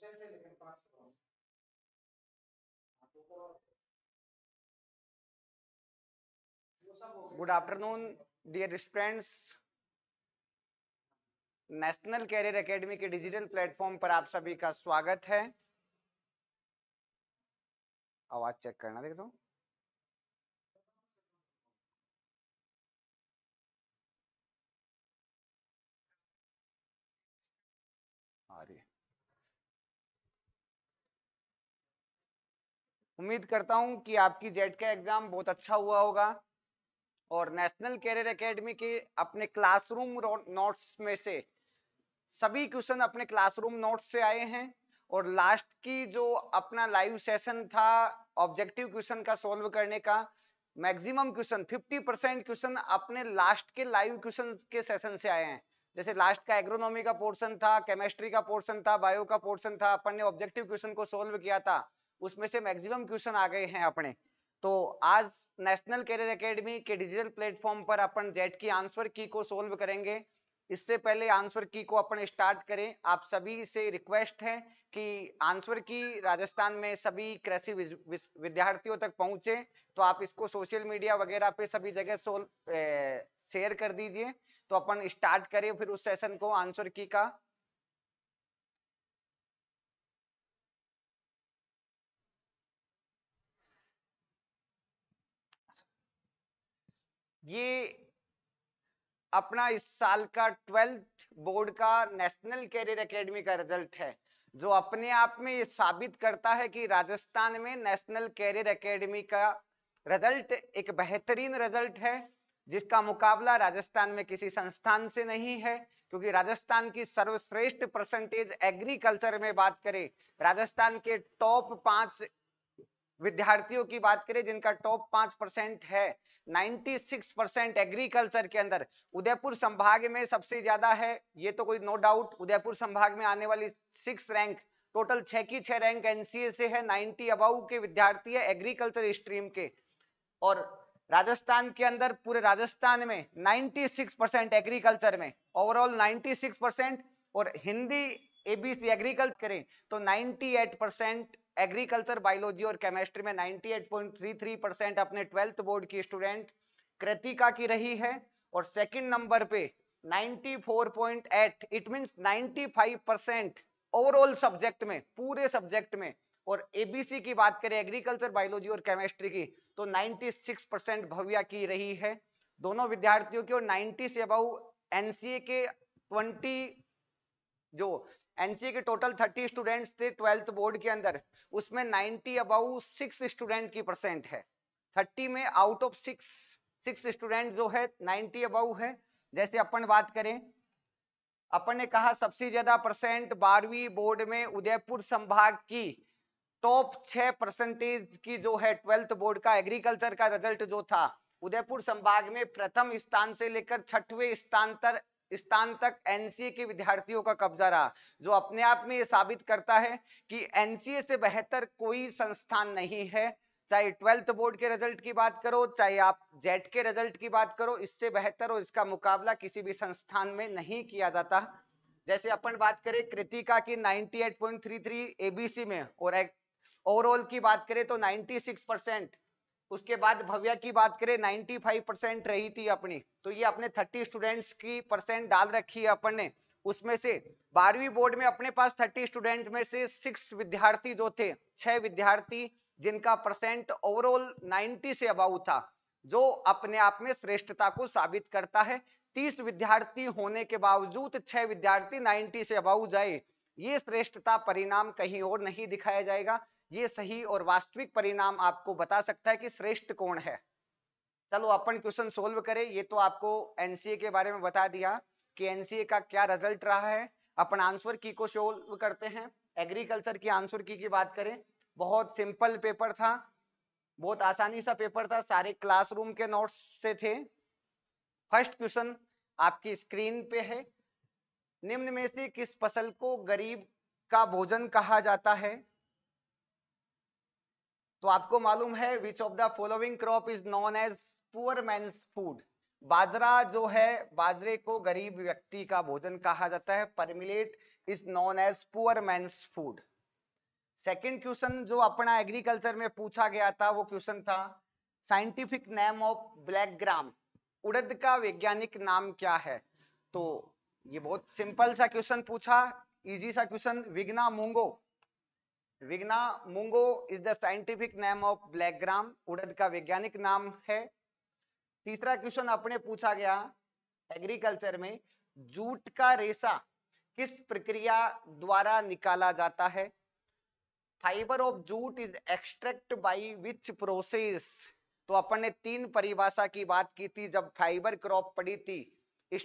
Question लेकिन पास good afternoon dear students national career academy के डिजिटल प्लेटफॉर्म पर आप सभी का स्वागत है आवाज चेक करना देख दो तो। उम्मीद करता हूं कि आपकी जेड का एग्जाम बहुत अच्छा हुआ होगा और नेशनल कैरियर एकेडमी के अपने क्लासरूम नोट्स में से सभी क्वेश्चन अपने क्लासरूम नोट्स से आए हैं और लास्ट की जो अपना लाइव सेशन था ऑब्जेक्टिव क्वेश्चन का सॉल्व करने का मैक्सिमम क्वेश्चन 50 परसेंट क्वेश्चन अपने लास्ट के लाइव क्वेश्चन के सेशन से आए हैं जैसे लास्ट का एग्रोनॉमी का पोर्शन था केमिस्ट्री का पोर्शन था बायो का पोर्शन था अपन ने ऑब्जेक्टिव क्वेश्चन को सोल्व किया था उसमें से मैक्सिमम क्वेश्चन आ गए हैं अपने तो आज नेशनल कैरियर एकेडमी के डिजिटल प्लेटफॉर्म पर अपन जेट की आंसर की को सोल्व करेंगे इससे पहले आंसर की को अपन स्टार्ट करें आप सभी से रिक्वेस्ट है कि आंसर की राजस्थान में सभी कृषि विद्यार्थियों तक पहुंचे तो आप इसको सोशल मीडिया वगैरह पे सभी जगह शेयर कर दीजिए तो अपन स्टार्ट करें फिर उस सेशन को आंसर की का ये अपना इस साल का ट्वेल्थ बोर्ड का नेशनल कैरियर एकेडमी का रिजल्ट है जो अपने आप में ये साबित करता है कि राजस्थान में नेशनल कैरियर एकेडमी का रिजल्ट एक बेहतरीन रिजल्ट है जिसका मुकाबला राजस्थान में किसी संस्थान से नहीं है क्योंकि राजस्थान की सर्वश्रेष्ठ परसेंटेज एग्रीकल्चर में बात करें राजस्थान के टॉप पांच विद्यार्थियों की बात करें जिनका टॉप पांच परसेंट है 96 परसेंट एग्रीकल्चर के अंदर उदयपुर संभाग में सबसे ज्यादा है ये तो कोई नो डाउट उदयपुर संभाग में आने वाली सिक्स रैंक टोटल छह की छह रैंक एनसीए से है 90 अबाउ के विद्यार्थी है एग्रीकल्चर स्ट्रीम के और राजस्थान के अंदर पूरे राजस्थान में 96 परसेंट एग्रीकल्चर में ओवरऑल 96 परसेंट और हिंदी एबीसी एग्रीकल्चर करें तो 98 परसेंट एग्रीकल्चर बायोलॉजी और केमिस्ट्री में 98.33 परसेंट अपने ट्वेल्थ बोर्ड की स्टूडेंट कृतिका की रही है और सेकंड नंबर पे 94.8 it means 95 percent overall subject में पूरे सब्जेक्ट में और एबीसी की बात करें एग्रीकल्चर बायोलॉजी और केमिस्ट्री की तो 96 परसेंट भव्या की रही है दोनों विद्यार्थियों की और 90 से अबाउ एनसीए के ट्वेंटी जो एनसीए के टोटल 30 स्टूडेंट्स थे ट्वेल्थ बोर्ड के अंदर उसमें 90 अबाउ सिक्स स्टूडेंट की परसेंट है 30 में out of six six student जो है 90 अबाउ है जैसे अपन बात करें अपन ने कहा सबसे ज्यादा परसेंट बारहवीं बोर्ड में उदयपुर संभाग की टॉप छह परसेंटेज की जो है ट्वेल्थ बोर्ड का एग्रीकल्चर का रिजल्ट जो था उदयपुर संभाग में प्रथम स्थान से लेकर छठवें स्थान तक स्थान तक एनसीए के विद्यार्थियों का कब्जा रहा जो अपने आप में ये साबित करता है कि एनसीए से बेहतर कोई संस्थान नहीं है चाहे ट्वेल्थ बोर्ड के रिजल्ट की बात करो चाहे आप जेट के रिजल्ट की बात करो इससे बेहतर और इसका मुकाबला किसी भी संस्थान में नहीं किया जाता जैसे अपन बात करें कृतिका की 98.33 एबीसी में और ओवरऑल की बात करें तो 96 परसेंट उसके बाद भव्या की बात करें 95 परसेंट रही थी अपनी तो ये अपने 30 स्टूडेंट्स की परसेंट डाल रखी है अपन ने उसमें से बारहवीं बोर्ड में अपने पास 30 स्टूडेंट में से सिक्स विद्यार्थी जो थे छह विद्यार्थी जिनका परसेंट ओवरऑल 90 से अबाउ था जो अपने आप में श्रेष्ठता को साबित करता है तीस विद्यार्थी होने के बावजूद छह विद्यार्थी 90 से अबाउ जाए ये श्रेष्ठता परिणाम कहीं और नहीं दिखाया जाएगा ये सही और वास्तविक परिणाम आपको बता सकता है कि श्रेष्ठ कौन है चलो अपन क्वेश्चन सोल्व करें ये तो आपको एनसीए के बारे में बता दिया कि एनसीए का क्या रिजल्ट रहा है अपन आंसर की को सोल्व करते हैं एग्रीकल्चर की आंसर की की बात करें बहुत सिंपल पेपर था बहुत आसानी सा पेपर था सारे क्लासरूम के नोट्स से थे फर्स्ट क्वेश्चन आपकी स्क्रीन पे है निम्न में से किस फसल को गरीब का भोजन कहा जाता है तो आपको मालूम है which of the following crop is known as poor man's food बाजरा जो है बाजरे को गरीब व्यक्ति का भोजन कहा जाता है pearl millet is known as poor man's food second question जो अपना एग्रीकल्चर में पूछा गया था वो क्वेश्चन था scientific name of black gram उड़द का वैज्ञानिक नाम क्या है तो ये बहुत सिंपल सा क्वेश्चन पूछा इजी सा question Vigna mungo Vigna mungo is the scientific name of black gram उड़द का वैज्ञानिक नाम है तीसरा क्वेश्चन अपने पूछा गया एग्रीकल्चर में जूट का रेशा किस प्रक्रिया द्वारा निकाला जाता है fibre of jute is extract by which process तो अपन ने तीन परिभाषा की बात की थी जब फाइबर क्रॉप पड़ी थी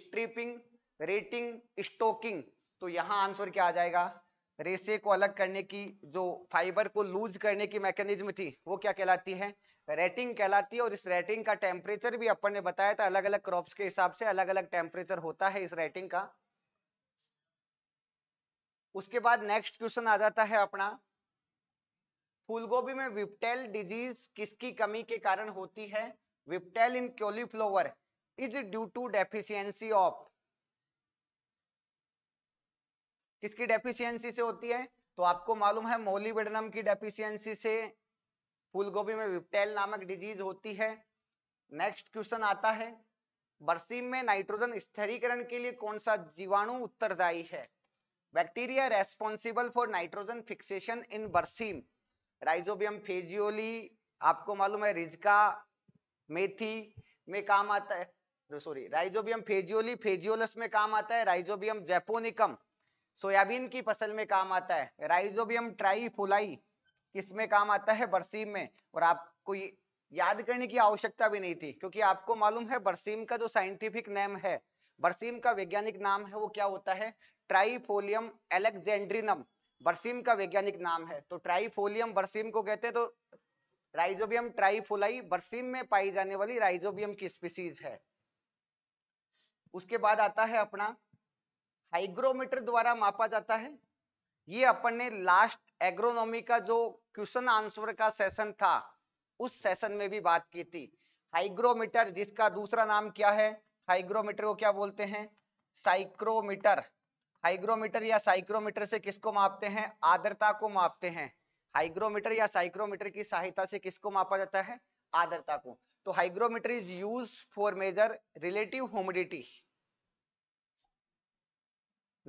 स्ट्रिपिंग रेटिंग स्टोकिंग तो यहां आंसर क्या आ जाएगा रेसे को अलग करने की जो फाइबर को लूज करने की मैकेनिज्म थी वो क्या कहलाती है रेटिंग कहलाती है और इस रेटिंग का टेम्परेचर भी अपन ने बताया था अलग अलग क्रॉप्स के हिसाब से अलग अलग टेम्परेचर होता है इस रेटिंग का उसके बाद नेक्स्ट क्वेश्चन आ जाता है अपना फूलगोभी में विप्टेल डिजीज किसकी कमी के कारण होती है whiptail in cauliflower is due to deficiency of किसकी डेफिशिएंसी से होती है तो आपको मालूम है मोलिबेडनम की डेफिशिएंसी से फूलगोभी में विप्टेल नामक डिजीज होती है नेक्स्ट क्वेश्चन आता है बरसीम में नाइट्रोजन स्थिरीकरण के लिए कौन सा जीवाणु उत्तरदायी है bacteria responsible for nitrogen fixation in berseem Rhizobium फेजियोली आपको मालूम है रिजका मेथी में काम आता है सॉरी राइजोबियम फेजियोली फेजियोलस में काम आता है राइजोबियम जेपोनिकम सोयाबीन की फसल में काम आता है राइजोबियम ट्राई फुलाई किस में काम आता है बरसीम में और आपको याद करने की आवश्यकता भी नहीं थी क्योंकि आपको मालूम है बरसीम का जो साइंटिफिक नेम है बरसीम का वैज्ञानिक नाम है वो क्या होता है ट्राइफोलियम एलेक्जेंड्रिनम बरसीम का वैज्ञानिक नाम है तो ट्राइफोलियम बरसीम को कहते हैं तो राइजोबियम ट्राइफोलाई बरसीम में पाई जाने वाली राइजोबियम की स्पीसीज है उसके बाद आता है अपना हाइग्रोमीटर द्वारा मापा जाता है ये अपन ने लास्ट एग्रोनॉमी का जो क्वेश्चन आंसर का सेशन था उस सेशन में भी बात की थी हाइग्रोमीटर जिसका दूसरा नाम क्या है हाइग्रोमीटर को क्या बोलते हैं साइक्रोमीटर हाइग्रोमीटर या साइक्रोमीटर से किसको मापते हैं आदरता को मापते हैं हाइग्रोमीटर या साइक्रोमीटर की सहायता से किसको मापा जाता है आदरता को तो hygrometer is use for measure relative humidity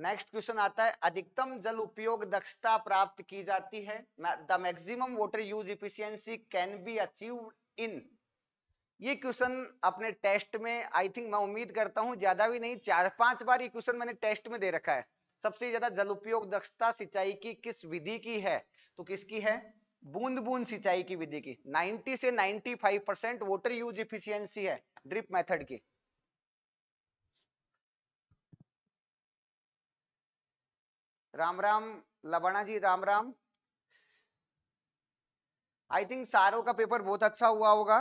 next question आता है अधिकतम जल उपयोग दक्षता प्राप्त की जाती है the maximum water use efficiency can be achieve in ये क्वेश्चन अपने टेस्ट में आई थिंक मैं उम्मीद करता हूं ज्यादा भी नहीं चार पांच बार ये क्वेश्चन मैंने टेस्ट में दे रखा है सबसे ज्यादा जल उपयोग दक्षता सिंचाई की किस विधि की है तो किसकी है बूंद बूंद सिंचाई की विधि की 90 से 95 परसेंट वाटर यूज इफिशियंसी है ड्रिप मेथड की राम राम लबाना जी राम राम आई थिंक सारो का पेपर बहुत अच्छा हुआ होगा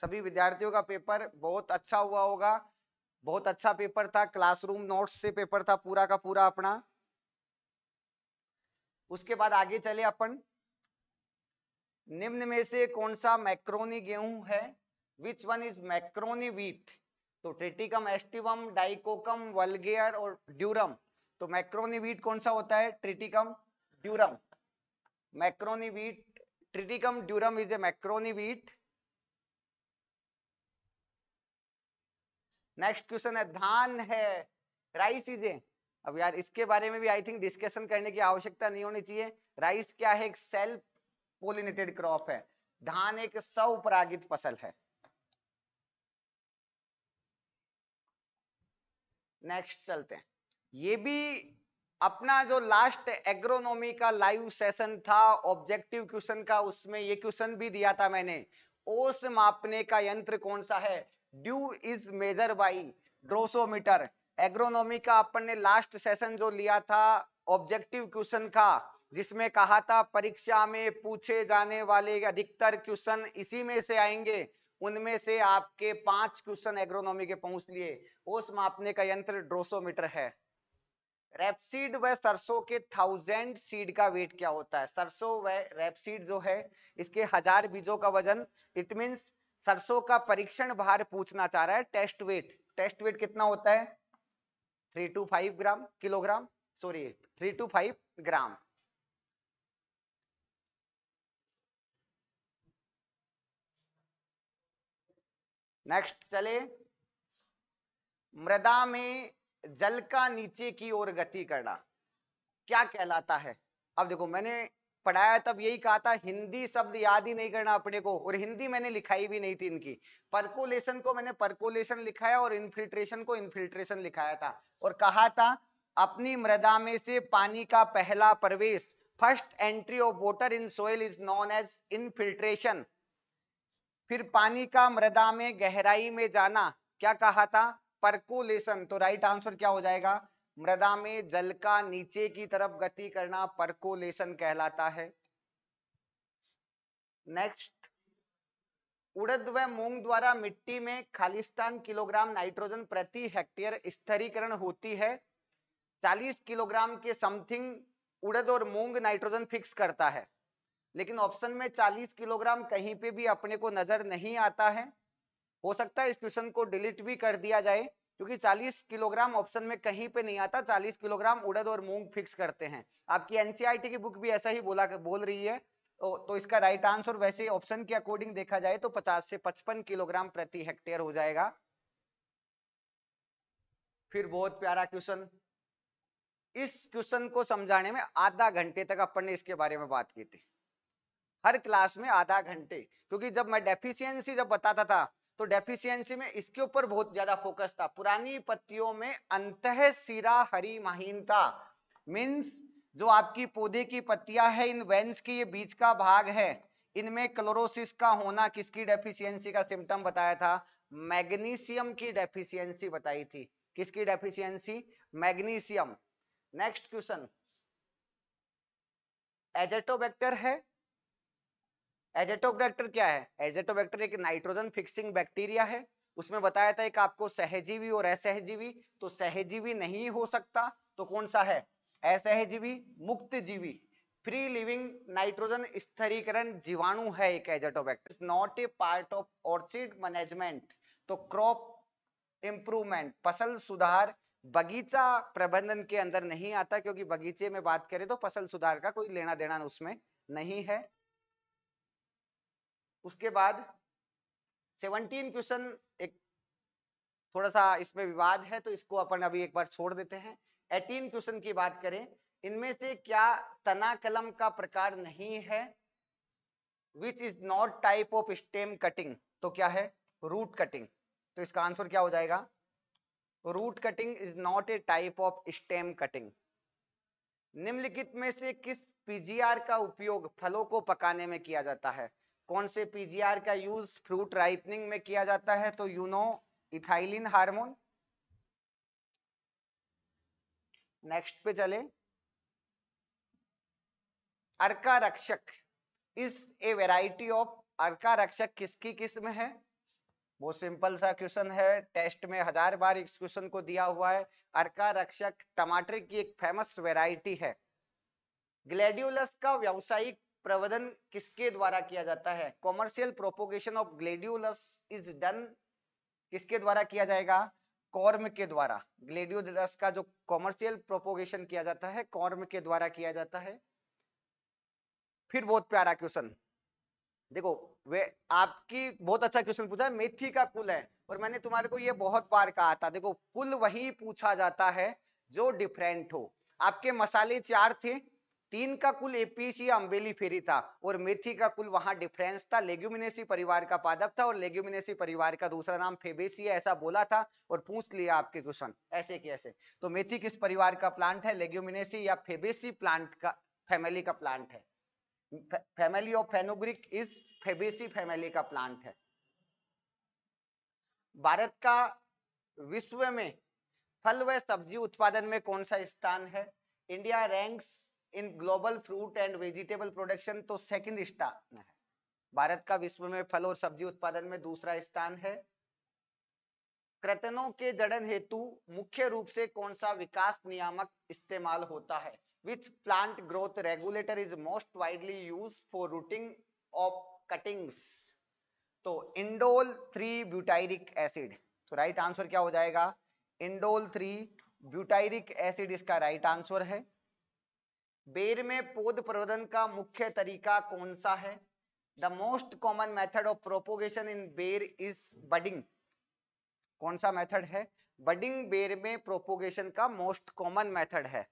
सभी विद्यार्थियों का पेपर बहुत अच्छा हुआ होगा बहुत अच्छा पेपर था क्लासरूम नोट्स से पेपर था पूरा का पूरा अपना उसके बाद आगे चले अपन निम्न में से कौन सा मैक्रोनी गेहूं है which one is macaroni wheat तो ट्रिटिकम एस्टिवम डाइकोकम वलगेयर और ड्यूरम तो मैक्रोनिवीट कौन सा होता है Triticum durum macaroni wheat Triticum durum is a macaroni wheat next question है धान है राइस इज ए अब यार इसके बारे में भी आई थिंक डिस्कशन करने की आवश्यकता नहीं होनी चाहिए राइस क्या है एक सेल्फ पोलिनेटेड क्रॉप है धान एक सौ परागित फसल है नेक्स्ट चलते हैं ये भी अपना जो लास्ट एग्रोनॉमी का लाइव सेशन था ऑब्जेक्टिव क्वेश्चन का उसमें ये क्वेश्चन भी दिया था मैंने ओस मापने का यंत्र कौन सा है dew is measure by drosometer agronomy का अपन ने लास्ट सेशन जो लिया था ऑब्जेक्टिव क्वेश्चन का जिसमें कहा था परीक्षा में पूछे जाने वाले अधिकतर क्वेश्चन इसी में से आएंगे उनमें से आपके पांच क्वेश्चन एग्रोनॉमी के पहुंच लिए उस मापने का यंत्र ड्रोसोमीटर है रेपसीड व सरसों के थाउजेंड सीड का वेट क्या होता है सरसों व रेपसीड जो है इसके हजार बीजों का वजन इट मीन्स सरसों का परीक्षण भार पूछना चाह रहा है टेस्ट वेट टेस्ट वेट कितना होता है three two five gram kilogram sorry three two five gram next चले मृदा में जल का नीचे की ओर गति करना क्या कहलाता है अब देखो मैंने पढ़ाया तब यही कहा था हिंदी शब्द याद ही नहीं करना अपने को और हिंदी मैंने लिखाई भी नहीं थी इनकी परकोलेशन को मैंने परकोलेशन लिखाया और इनफिल्ट्रेशन को इनफिल्ट्रेशन लिखाया था और कहा था अपनी मृदा में से पानी का पहला प्रवेश first entry of water in soil is known as infiltration फिर पानी का मृदा में गहराई में जाना क्या कहा था परकोलेशन तो राइट आंसर क्या हो जाएगा मृदा में जल का नीचे की तरफ गति करना परकोलेशन कहलाता है नेक्स्ट उड़द व मूंग द्वारा मिट्टी में खालिस्तान किलोग्राम नाइट्रोजन प्रति हेक्टेयर स्थरीकरण होती है 40 किलोग्राम के समथिंग उड़द और मूंग नाइट्रोजन फिक्स करता है लेकिन ऑप्शन में 40 किलोग्राम कहीं पे भी अपने को नजर नहीं आता है हो सकता है इस क्वेश्चन को डिलीट भी कर दिया जाए क्योंकि 40 किलोग्राम ऑप्शन में कहीं पे नहीं आता 40 किलोग्राम उड़द और मूंग फिक्स करते हैं आपकी एनसीईआरटी e की बुक भी ऐसा ही बोला बोल रही है तो, तो इसका राइट आंसर वैसे ऑप्शन के अकॉर्डिंग देखा जाए तो पचास से पचपन किलोग्राम प्रति हेक्टेयर हो जाएगा फिर बहुत प्यारा क्वेश्चन इस क्वेश्चन को समझाने में आधा घंटे तक अपन ने इसके बारे में बात की थी हर क्लास में आधा घंटे क्योंकि जब मैं डेफिशियंसी जब बताता था तो डेफिशियंसी में इसके ऊपर बहुत ज्यादा फोकस था पुरानी पत्तियों में अंत सिरा हरी महीनता मीन्स जो आपकी पौधे की पत्तियां है इन वेन्स की ये बीच का भाग है इनमें क्लोरोसिस का होना किसकी डेफिशियंसी का सिम्टम बताया था मैग्नीशियम की डेफिशियंसी बताई थी किसकी deficiency magnesium next question azotobacter है एजेटोबैक्टर क्या है एजेटोबैक्टर एक नाइट्रोजन फिक्सिंग बैक्टीरिया है उसमें बताया था एक आपको सहजीवी और असहजीवी तो सहजीवी नहीं हो सकता तो कौन सा है असहजीवी मुक्त जीवी फ्री लिविंग नाइट्रोजन स्थिरीकरण जीवाणु है एक azotobacter not a part of orchard management तो क्रॉप इम्प्रूवमेंट फसल सुधार बगीचा प्रबंधन के अंदर नहीं आता क्योंकि बगीचे में बात करें तो फसल सुधार का कोई लेना देना उसमें नहीं है उसके बाद 17 क्वेश्चन एक थोड़ा सा इसमें विवाद है तो इसको अपन अभी एक बार छोड़ देते हैं 18 क्वेश्चन की बात करें इनमें से क्या तना कलम का प्रकार नहीं है which is not type of stem cutting तो क्या है रूट कटिंग तो इसका आंसर क्या हो जाएगा root cutting is not a type of stem cutting निम्नलिखित में से किस पीजीआर का उपयोग फलों को पकाने में किया जाता है कौन से पीजीआर का यूज फ्रूट राइटनिंग में किया जाता है तो यूनो इथाइलिन हार्मोन नेक्स्ट पे चले अर्का रक्षक इस ए वेराइटी ऑफ अर्का रक्षक किसकी किस्म है वो सिंपल सा क्वेश्चन है टेस्ट में हजार बार इस क्वेश्चन को दिया हुआ है अर्का रक्षक टमाटर की एक फेमस वेराइटी है ग्लेडियोलस का व्यावसायिक प्रवदन किसके द्वारा किया जाता है commercial propagation of gladiolus is done किसके द्वारा किया जाएगा कॉर्म के द्वारा ग्लेडियोलस का जो कॉमर्शियल प्रोपोगेशन किया जाता है कॉर्म के द्वारा किया जाता है फिर बहुत प्यारा क्वेश्चन देखो वे आपकी बहुत अच्छा क्वेश्चन पूछा है मेथी का कुल है और मैंने तुम्हारे को यह बहुत बार कहा था देखो कुल वही पूछा जाता है जो डिफरेंट हो आपके मसाले चार थे तीन का कुल एपीसी अम्बेली फेरी था और मेथी का कुल वहां डिफरेंस था लेग्यूमिनेसी परिवार का पादप था और लेग्यूमिनेसी परिवार का दूसरा नाम फेबेसिया ऐसा बोला था और पूछ लिया आपके क्वेश्चन ऐसे कि ऐसे तो मेथी किस परिवार का प्लांट है लेग्यूमिनेसी या फेबेसी प्लांट का फैमिली का प्लांट है family of fenugreek is fabaceae family का प्लांट है भारत का विश्व में फल व सब्जी उत्पादन में कौन सा स्थान है India ranks in global fruit and vegetable production तो सेकंड स्थान है भारत का विश्व में फल और सब्जी उत्पादन में दूसरा स्थान है कृतनों के जड़न हेतु मुख्य रूप से कौन सा विकास नियामक इस्तेमाल होता है which plant growth regulator is most widely use for rooting of cuttings तो इंडोल थ्री ब्यूटाइरिक एसिड तो राइट आंसर क्या हो जाएगा इंडोल थ्री ब्यूटाइरिक एसिड इसका राइट आंसर है बेर में पौध प्रवर्धन का मुख्य तरीका कौन सा है the most common method of propagation in ber is budding कौन सा मेथड है बडिंग बेर में प्रोपोगेशन का मोस्ट कॉमन मेथड है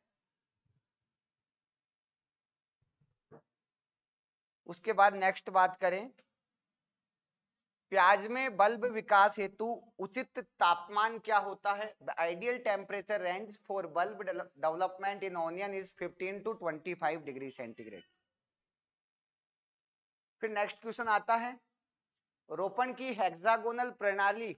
उसके बाद नेक्स्ट बात करें प्याज में बल्ब विकास हेतु उचित तापमान क्या होता है the ideal temperature range for bulb development in onion is 15 to 25 degree centigrade फिर नेक्स्ट क्वेश्चन आता है रोपण की हेक्सागोनल प्रणाली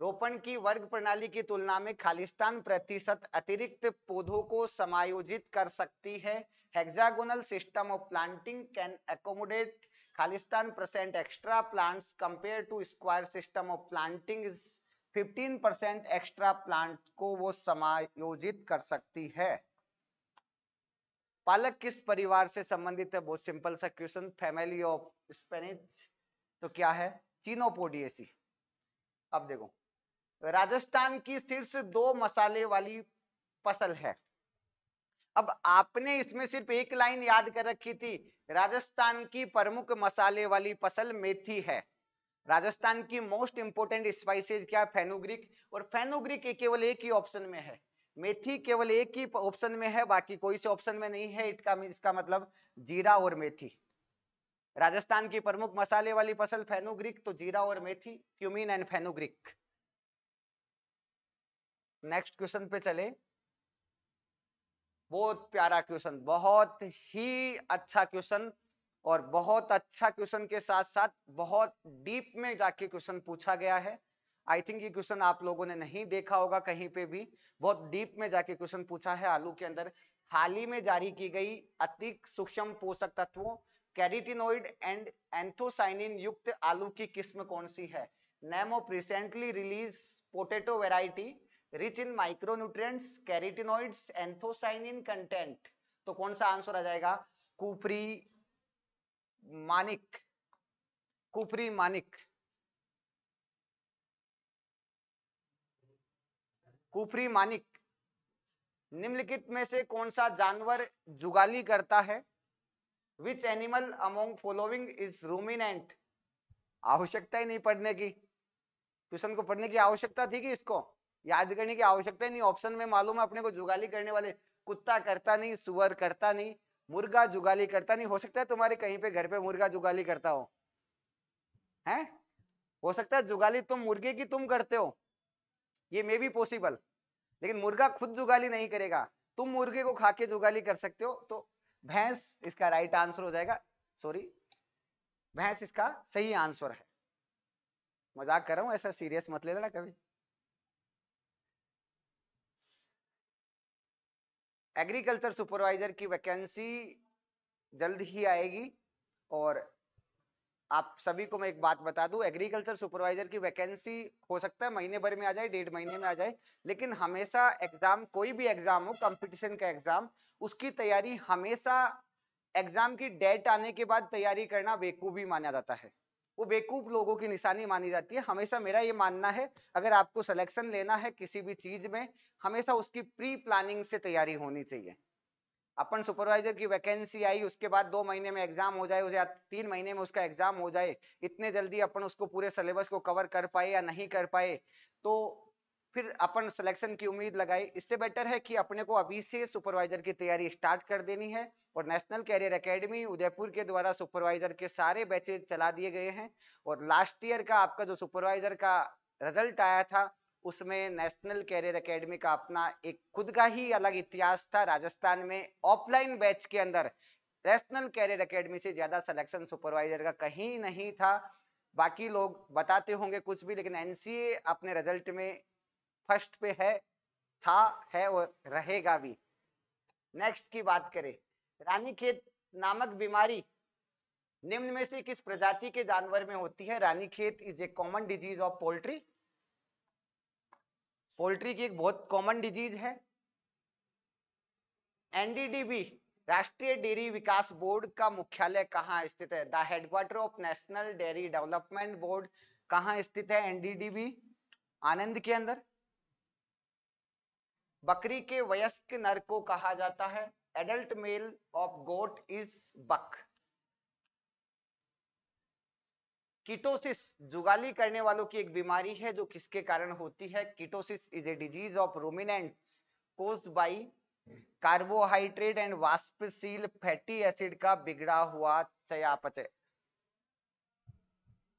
रोपण की वर्ग प्रणाली की तुलना में खालिस्तान प्रतिशत अतिरिक्त पौधों को समायोजित कर सकती है hexagonal system of planting can accommodate Khalistan present extra plants compared to square system of planting is 15% extra plant को वो समायोजित कर सकती है पालक किस परिवार से संबंधित है बहुत सिंपल सा क्वेश्चन फैमिली ऑफ स्पेनिच तो क्या है चीनोपोडिएसी अब देखो राजस्थान की शीर्ष दो मसाले वाली फसल है अब आपने इसमें सिर्फ एक लाइन याद कर रखी थी राजस्थान की प्रमुख मसाले वाली फसल मेथी है राजस्थान की मोस्ट इंपोर्टेंट स्पाइसेस क्या फेनुग्रिक और फेनुग्रिक केवल एक ही ऑप्शन में है मेथी केवल एक ही ऑप्शन में है बाकी कोई से ऑप्शन में नहीं है इसका इसका मतलब जीरा और मेथी राजस्थान की प्रमुख मसाले वाली फसल फेनुग्रिक तो जीरा और मेथी cumin and fenugreek next question पे चले बहुत प्यारा क्वेश्चन बहुत ही अच्छा क्वेश्चन और बहुत अच्छा क्वेश्चन के साथ साथ बहुत डीप में जाके क्वेश्चन पूछा गया है आई थिंक ये क्वेश्चन आप लोगों ने नहीं देखा होगा कहीं पे भी बहुत डीप में जाके क्वेश्चन पूछा है आलू के अंदर हाल ही में जारी की गई अति सूक्ष्म पोषक तत्वों कैरिटिनोइड एंड एंथोसाइनिन युक्त आलू की किस्म कौन सी है नेमो recently release potato variety rich in micronutrients carotenoids anthocyanin content तो कौन सा आंसर आ जाएगा कुफरी मानिक कुफरी मानिक कुफरी मानिक निम्नलिखित में से कौन सा जानवर जुगाली करता है which animal among following is ruminant आवश्यकता ही नहीं पढ़ने की क्वेश्चन को पढ़ने की आवश्यकता थी कि इसको याद करने की आवश्यकता नहीं ऑप्शन में मालूम है अपने को जुगाली करने वाले कुत्ता करता नहीं सुअर करता नहीं मुर्गा जुगाली करता नहीं हो सकता है तुम्हारे कहीं पे घर पे मुर्गा जुगाली करता हो हैं हो सकता है जुगाली तुम मुर्गे की तुम करते हो ये मे बी पॉसिबल लेकिन मुर्गा खुद जुगाली नहीं करेगा तुम मुर्गे को खा के जुगाली कर सकते हो तो भैंस इसका राइट आंसर हो जाएगा सॉरी भैंस इसका सही आंसर है मजाक कर रहा हूं ऐसा सीरियस मत ले लेना कभी एग्रीकल्चर सुपरवाइजर की वैकेंसी जल्द ही आएगी और आप सभी को मैं एक बात बता दूं एग्रीकल्चर सुपरवाइजर की वैकेंसी हो सकता है महीने भर में आ जाए डेढ़ महीने में आ जाए लेकिन हमेशा एग्जाम कोई भी एग्जाम हो कंपटीशन का एग्जाम उसकी तैयारी हमेशा एग्जाम की डेट आने के बाद तैयारी करना बेकूफी माना जाता है वो बेकूफ लोगों की निशानी मानी जाती है हमेशा मेरा ये मानना है अगर आपको सिलेक्शन लेना है किसी भी चीज में हमेशा उसकी प्री प्लानिंग से तैयारी होनी चाहिए अपन सुपरवाइजर की वैकेंसी आई उसके बाद दो महीने में एग्जाम हो जाए या तीन महीने में उसका एग्जाम हो जाए इतने जल्दी अपन उसको पूरे सिलेबस को कवर कर पाए या नहीं कर पाए तो फिर अपन सिलेक्शन की उम्मीद लगाई इससे बेटर है कि अपने को अभी से सुपरवाइजर की तैयारी स्टार्ट कर देनी है और नेशनल कैरियर एकेडमी उदयपुर के द्वारा सुपरवाइजर के सारे बैचेज चला दिए गए हैं और लास्ट ईयर का आपका जो सुपरवाइजर का रिजल्ट आया था उसमें नेशनल कैरियर एकेडमी का अपना एक खुद का ही अलग इतिहास था राजस्थान में ऑफलाइन बैच के अंदर नेशनल कैरियर एकेडमी से ज्यादा सिलेक्शन सुपरवाइजर का कहीं नहीं था बाकी लोग बताते होंगे कुछ भी लेकिन एनसीए अपने रिजल्ट में फर्स्ट पे है था है और रहेगा भी नेक्स्ट की बात करें रानीखेत नामक बीमारी निम्न में से किस प्रजाति के जानवर में होती है Ranikhet is a common disease of poultry poultry की एक बहुत कॉमन डिजीज है एनडीडीबी राष्ट्रीय डेयरी विकास बोर्ड का मुख्यालय कहाँ स्थित है the headquarter of national dairy development board कहाँ स्थित है एनडीडीबी आनंद के अंदर बकरी के वयस्क नर को कहा जाता है adult male of goat is buck ketosis जुगाली करने वालों की एक बीमारी है जो किसके कारण होती है ketosis is a disease of ruminants cause by carbohydrate and वाष्पशील फैटी एसिड का बिगड़ा हुआ चयापचय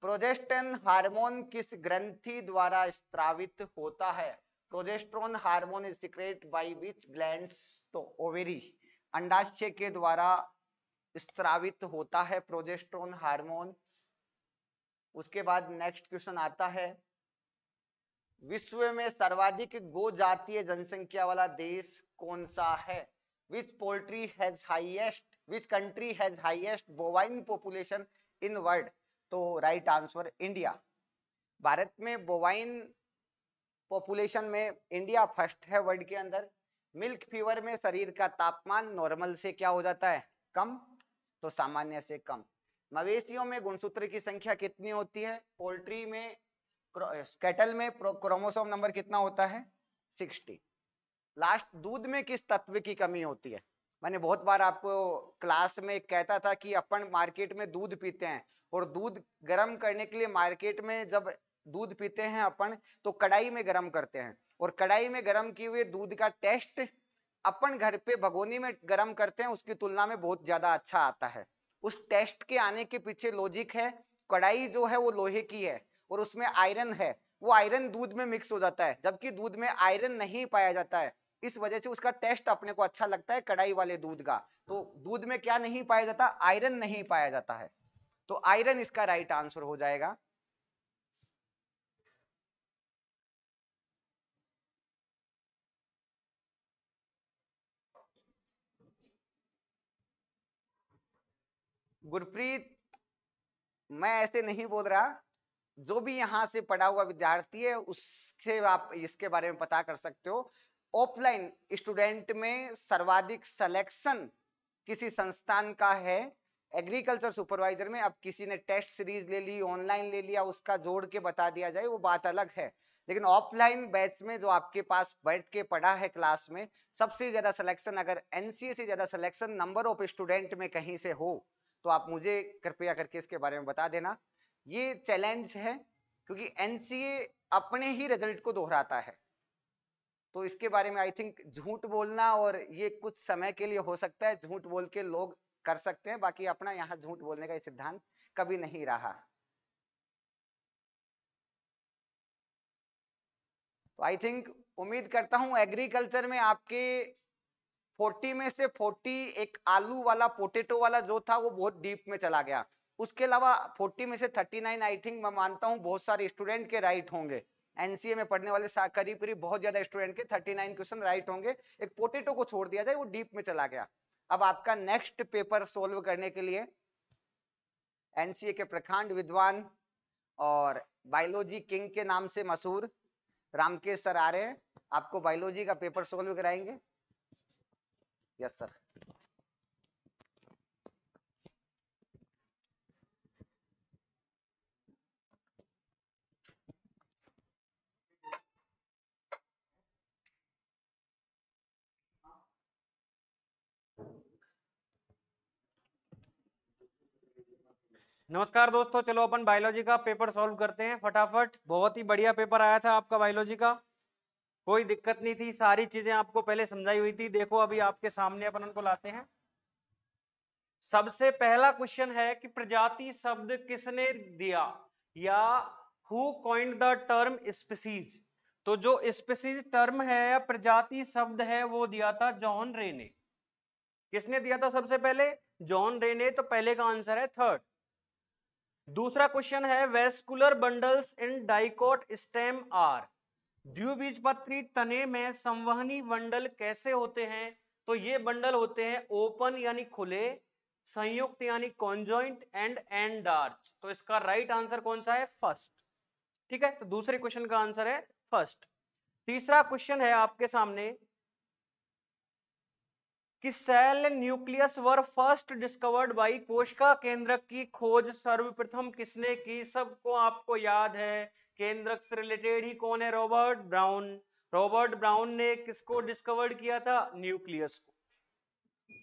प्रोजेस्टन हार्मोन किस ग्रंथि द्वारा स्त्रावित होता है progesterone hormone is secrete by which gland तो ओवेरी अंडाशय के द्वारा स्त्रावित होता है प्रोजेस्ट्रॉन हार्मोन उसके बाद नेक्स्ट क्वेश्चन आता है विश्व में सर्वाधिक गोजातीय जनसंख्या वाला देश कौन सा है which poultry has highest which country has highest bovine population in world तो राइट आंसर इंडिया भारत में बोवाइन पॉपुलेशन में इंडिया फर्स्ट है वर्ल्ड के अंदर मिल्क फीवर में शरीर का तापमान नॉर्मल से क्या हो जाता है कम तो सामान्य से कम मवेशियों में गुणसूत्र की संख्या कितनी होती है पोल्ट्री में कैटल में क्रोमोसोम नंबर कितना होता है 60 लास्ट दूध में किस तत्व की कमी होती है मैंने बहुत बार आपको क्लास में कहता था कि अपन मार्केट में दूध पीते हैं और दूध गर्म करने के लिए मार्केट में जब दूध पीते हैं अपन तो कढ़ाई में गर्म करते हैं और कढ़ाई में गर्म किए हुए दूध का टेस्ट अपन घर पे भगोनी में गर्म करते हैं उसकी तुलना में बहुत ज्यादा अच्छा आता है उस टेस्ट के आने के पीछे लॉजिक है कढ़ाई जो है वो लोहे की है और उसमें आयरन है वो आयरन दूध में मिक्स हो जाता है जबकि दूध में आयरन नहीं पाया जाता है इस वजह से उसका टेस्ट अपने को अच्छा लगता है कढ़ाई वाले दूध का तो दूध में क्या नहीं पाया जाता आयरन नहीं पाया जाता है तो आयरन इसका राइट आंसर हो जाएगा गुरप्रीत मैं ऐसे नहीं बोल रहा जो भी यहाँ से पढ़ा हुआ विद्यार्थी है उससे आप इसके बारे में पता कर सकते हो ऑफलाइन स्टूडेंट में सर्वाधिक सिलेक्शन किसी संस्थान का है एग्रीकल्चर सुपरवाइजर में अब किसी ने टेस्ट सीरीज ले ली ऑनलाइन ले लिया उसका जोड़ के बता दिया जाए वो बात अलग है लेकिन ऑफलाइन बैच में जो आपके पास बैठ के पढ़ा है क्लास में सबसे ज्यादा सिलेक्शन अगर एनसीए से ज्यादा सिलेक्शन नंबर ऑफ स्टूडेंट में कहीं से हो तो आप मुझे कृपया करके इसके बारे में बता देना ये चैलेंज है क्योंकि एनसीए अपने ही रिजल्ट को दोहराता है तो इसके बारे में आई थिंक झूठ बोलना और ये कुछ समय के लिए हो सकता है झूठ बोल के लोग कर सकते हैं बाकी अपना यहाँ झूठ बोलने का सिद्धांत कभी नहीं रहा तो आई थिंक उम्मीद करता हूं एग्रीकल्चर में आपके 40 में से 40 एक आलू वाला पोटेटो वाला जो था वो बहुत डीप में चला गया उसके अलावा 40 में से 39 आई थिंक मैं मानता हूँ बहुत सारे स्टूडेंट के राइट होंगे एनसीए में पढ़ने वाले करीब करीब बहुत ज्यादा स्टूडेंट के 39 क्वेश्चन राइट होंगे एक पोटेटो को छोड़ दिया जाए वो डीप में चला गया अब आपका नेक्स्ट पेपर सोल्व करने के लिए एनसीए के प्रखंड विद्वान और बायोलॉजी किंग के नाम से मशहूर रामकेश सर आ रहे हैं आपको बायोलॉजी का पेपर सोल्व कराएंगे यस सर नमस्कार दोस्तों चलो अपन बायोलॉजी का पेपर सॉल्व करते हैं फटाफट बहुत ही बढ़िया पेपर आया था आपका बायोलॉजी का कोई दिक्कत नहीं थी सारी चीजें आपको पहले समझाई हुई थी देखो अभी आपके सामने अपन उनको लाते हैं सबसे पहला क्वेश्चन है कि प्रजाति शब्द किसने दिया या who coined the term species तो जो स्पीसीज टर्म है या प्रजाति शब्द है वो दिया था जॉन रे ने किसने दिया था सबसे पहले जॉन रे ने तो पहले का आंसर है थर्ड दूसरा क्वेश्चन है vascular bundles in dicot stem are द्विबीजपत्री तने में संवहनी बंडल कैसे होते हैं तो ये बंडल होते हैं ओपन यानी खुले संयुक्त यानी कॉन्जॉइंट एंड एंड आर्च तो इसका राइट आंसर कौन सा है फर्स्ट ठीक है तो दूसरे क्वेश्चन का आंसर है फर्स्ट तीसरा क्वेश्चन है आपके सामने कि cell nucleus were first discovered by कोशिका केंद्रक की खोज सर्वप्रथम किसने की सबको आपको याद है केंद्रक से रिलेटेड ही कौन है रॉबर्ट ब्राउन रॉबर्ट ब्राउन ने किसको डिस्कवर्ड किया था न्यूक्लियस को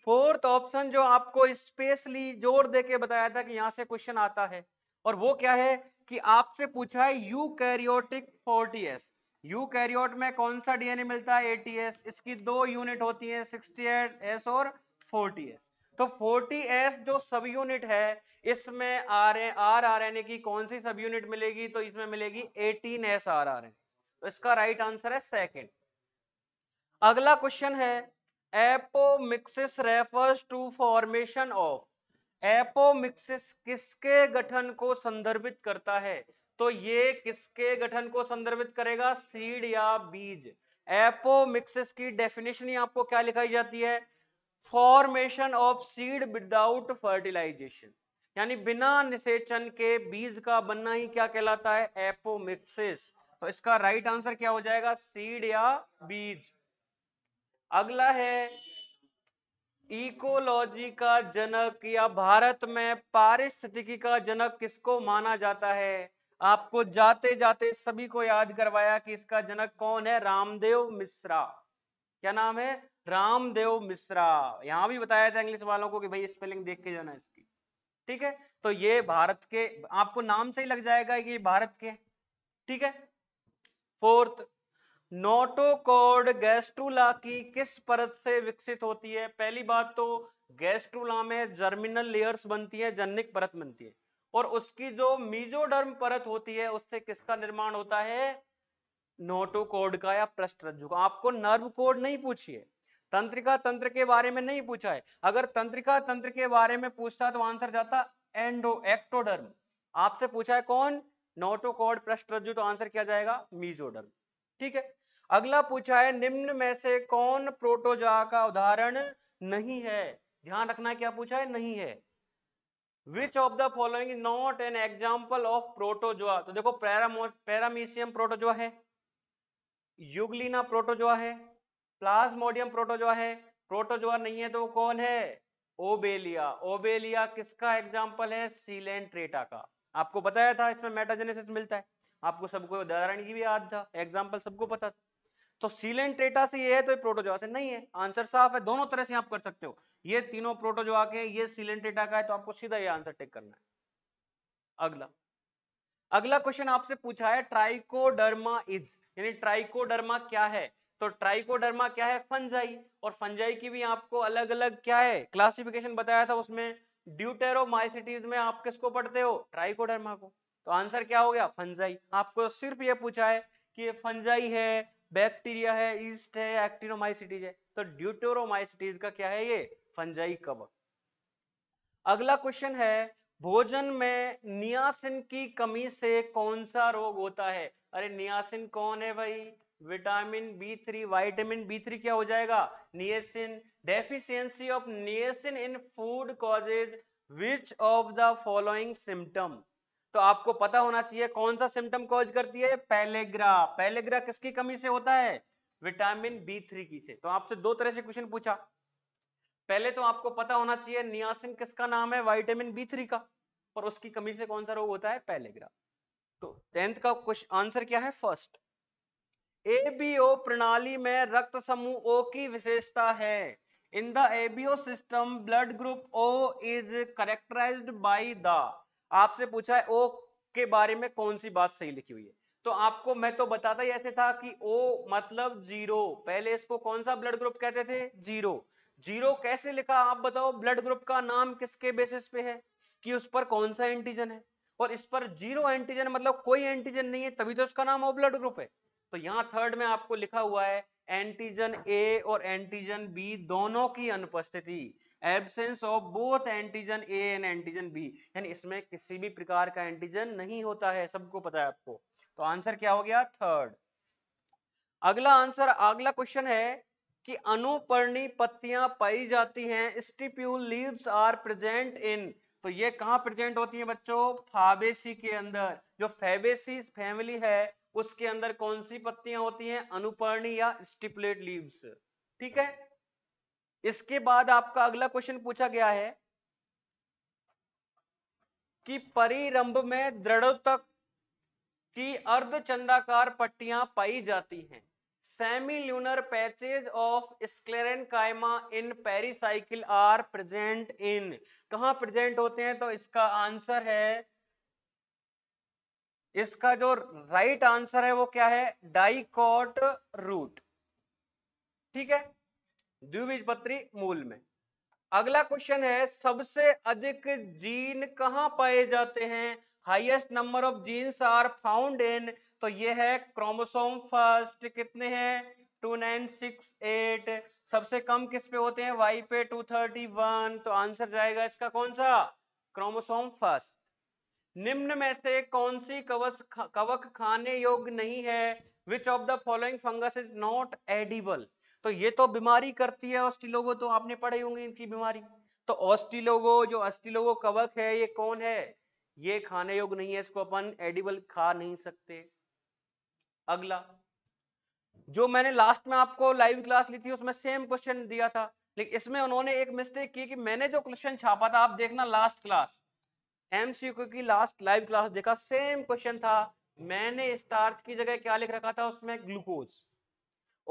फोर्थ ऑप्शन जो आपको स्पेशली जोर देके बताया था कि यहां से क्वेश्चन आता है और वो क्या है कि आपसे पूछा है यू कैरियोटिक फोर्टीएस यू कैरियोट में कौन सा डीएनए मिलता है एटीएस इसकी दो यूनिट होती है सिक्सटी एस और फोर्टीएस तो 40s जो सब यूनिट है इसमें R R R N A की कौन सी सब यूनिट मिलेगी तो इसमें मिलेगी 18s आर आर एन तो इसका राइट आंसर है सेकंड अगला क्वेश्चन है apomixis refers to formation of apomixis किसके गठन को संदर्भित करता है तो ये किसके गठन को संदर्भित करेगा सीड या बीज एपोमिक्सिस की डेफिनेशन आपको क्या लिखाई जाती है formation of seed without fertilization यानी बिना निषेचन के बीज का बनना ही क्या कहलाता है एपोमिक्सिस तो इसका राइट right आंसर क्या हो जाएगा सीड या बीज अगला है इकोलॉजी का जनक या भारत में पारिस्थितिकी का जनक किसको माना जाता है आपको जाते जाते सभी को याद करवाया कि इसका जनक कौन है रामदेव मिश्रा क्या नाम है रामदेव मिश्रा यहां भी बताया था इंग्लिश वालों को कि भाई स्पेलिंग देख के जाना इसकी ठीक है तो ये भारत के आपको नाम से ही लग जाएगा कि ये भारत के ठीक है फोर्थ नोटोकॉर्ड गैस्ट्रूला की किस परत से विकसित होती है पहली बात तो गैस्ट्रूला में जर्मिनल लेयर्स बनती है जन्निक परत बनती है और उसकी जो मीजोडर्म परत होती है उससे किसका निर्माण होता है नोटोकॉर्ड का या रज्जु का आपको नर्व कोड नहीं पूछिए तंत्रिका तंत्र के बारे में नहीं पूछा है अगर तंत्रिका तंत्र के बारे में पूछता तो आंसर जाता एंडो एक्टोडर्म आपसे पूछा है कौन नोटोकॉड प्रस्त्रजु तो आंसर क्या जाएगा मीजोडर्म ठीक है अगला पूछा है निम्न में से कौन प्रोटोजा का उदाहरण नहीं है ध्यान रखना क्या पूछा है नहीं है which of the following not an example of protozoa तो देखो पैरामीशियम प्रोटोजोआ है युगलीना प्रोटोजोआ है प्लाज्मोडियम प्रोटोजोआ है प्रोटोजोआ नहीं है तो वो कौन है ओबेलिया ओबेलिया किसका एग्जाम्पल है सीलेंट्रेटा का आपको बताया था इसमें मेटाजेनेसिस मिलता है आपको सबको उदाहरण की भी याद था एग्जाम्पल सबको पता था तो सीलेंट्रेटा से ये है तो ये प्रोटोजोआ से नहीं है आंसर साफ है दोनों तरह से आप कर सकते हो ये तीनों प्रोटोजोआ के ये सीलेंट्रेटा का है तो आपको सीधा ये आंसर टेक करना है अगला अगला क्वेश्चन आपसे पूछा है ट्राइकोडर्मा इज यानी ट्राइकोडर्मा क्या है तो ट्राइकोडर्मा क्या है फंजाई और फंजाई की भी आपको अलग अलग क्या है क्लासिफिकेशन बताया था उसमें ड्यूटेरोमाइसिटीज में आप किसको पढ़ते हो ट्राइकोडर्मा को तो आंसर क्या हो गया फंजाई आपको सिर्फ ये पूछा है कि ये फंजाई है बैक्टीरिया है ईस्ट है एक्टिनोमाइसिटीज है तो ड्यूटेरोमाइसिटीज का क्या है ये फंजाई कवक अगला क्वेश्चन है भोजन में नियासिन की कमी से कौन सा रोग होता है अरे नियासिन कौन है भाई vitamin B three vitamin B three क्या हो जाएगा niacin deficiency of niacin in food causes which of the following symptom तो आपको पता होना चाहिए कौन सा सिम्टम कॉज करती है पैलेग्रा पैलेग्रा किसकी कमी से होता है विटामिन बी थ्री की से तो आपसे दो तरह से क्वेश्चन पूछा पहले तो आपको पता होना चाहिए नियासिन किसका नाम है वाइटामिन बी थ्री का और उसकी कमी से कौन सा रोग होता है पैलेग्रा तो टेंथ का कुछ आंसर क्या है फर्स्ट एबीओ प्रणाली में रक्त समूह ओ की विशेषता है in the ABO system blood group O is characterize by the आपसे पूछा है ओ के बारे में कौन सी बात सही लिखी हुई है तो आपको मैं तो बताता ही ऐसे था कि ओ मतलब जीरो पहले इसको कौन सा ब्लड ग्रुप कहते थे जीरो जीरो कैसे लिखा आप बताओ ब्लड ग्रुप का नाम किसके बेसिस पे है कि उस पर कौन सा एंटीजन है और इस पर जीरो एंटीजन मतलब कोई एंटीजन नहीं है तभी तो उसका नाम ओ ब्लड ग्रुप है तो यहाँ थर्ड में आपको लिखा हुआ है एंटीजन ए और एंटीजन बी दोनों की अनुपस्थिति absence of both antigen A and antigen B यानी इसमें किसी भी प्रकार का एंटीजन नहीं होता है सबको पता है आपको तो आंसर क्या हो गया थर्ड अगला आंसर अगला क्वेश्चन है कि अनुपर्णी पत्तियां पाई जाती हैं stipule leaves are present in तो ये कहाँ प्रेजेंट होती है बच्चों फाबेसी के अंदर जो फेबेसी फैमिली है उसके अंदर कौन सी पत्तियां होती हैं अनुपर्णी या स्टिपुलेट लीव्स ठीक है इसके बाद आपका अगला क्वेश्चन पूछा गया है कि परिरंभ में दृढ़ तक की अर्धचंदाकार पट्टियां पाई जाती हैं semi lunar patches of sclerenchyma in pericycle are present in कहा प्रेजेंट होते हैं तो इसका आंसर है इसका जो राइट आंसर है वो क्या है डाइकॉट रूट ठीक है द्विबीजपत्री मूल में अगला क्वेश्चन है सबसे अधिक जीन कहां पाए जाते हैं highest number of genes are found in तो ये है क्रोमोसोम फर्स्ट कितने हैं टू नाइन सिक्स एट सबसे कम किस पे होते हैं वाई पे टू थर्टी वन तो आंसर जाएगा इसका कौन सा क्रोमोसोम फर्स्ट निम्न में से कौन सी कवच कवक खाने योग्य नहीं है which of the following fungus is not edible तो ये तो बीमारी करती है ऑस्टिलोगो तो आपने पढ़े होंगे इनकी बीमारी तो ऑस्टिलोगो जो ऑस्टिलोगो कवक है ये कौन है ये खाने योग्य नहीं है इसको अपन एडिबल खा नहीं सकते अगला जो मैंने लास्ट में आपको लाइव क्लास ली थी उसमें सेम क्वेश्चन दिया था लेकिन इसमें उन्होंने एक मिस्टेक की कि मैंने जो क्वेश्चन छापा था आप देखना लास्ट क्लास एमसीक्यू की लास्ट लाइव क्लास देखा सेम क्वेश्चन था मैंने स्टार्च की जगह क्या लिख रखा था उसमें ग्लूकोज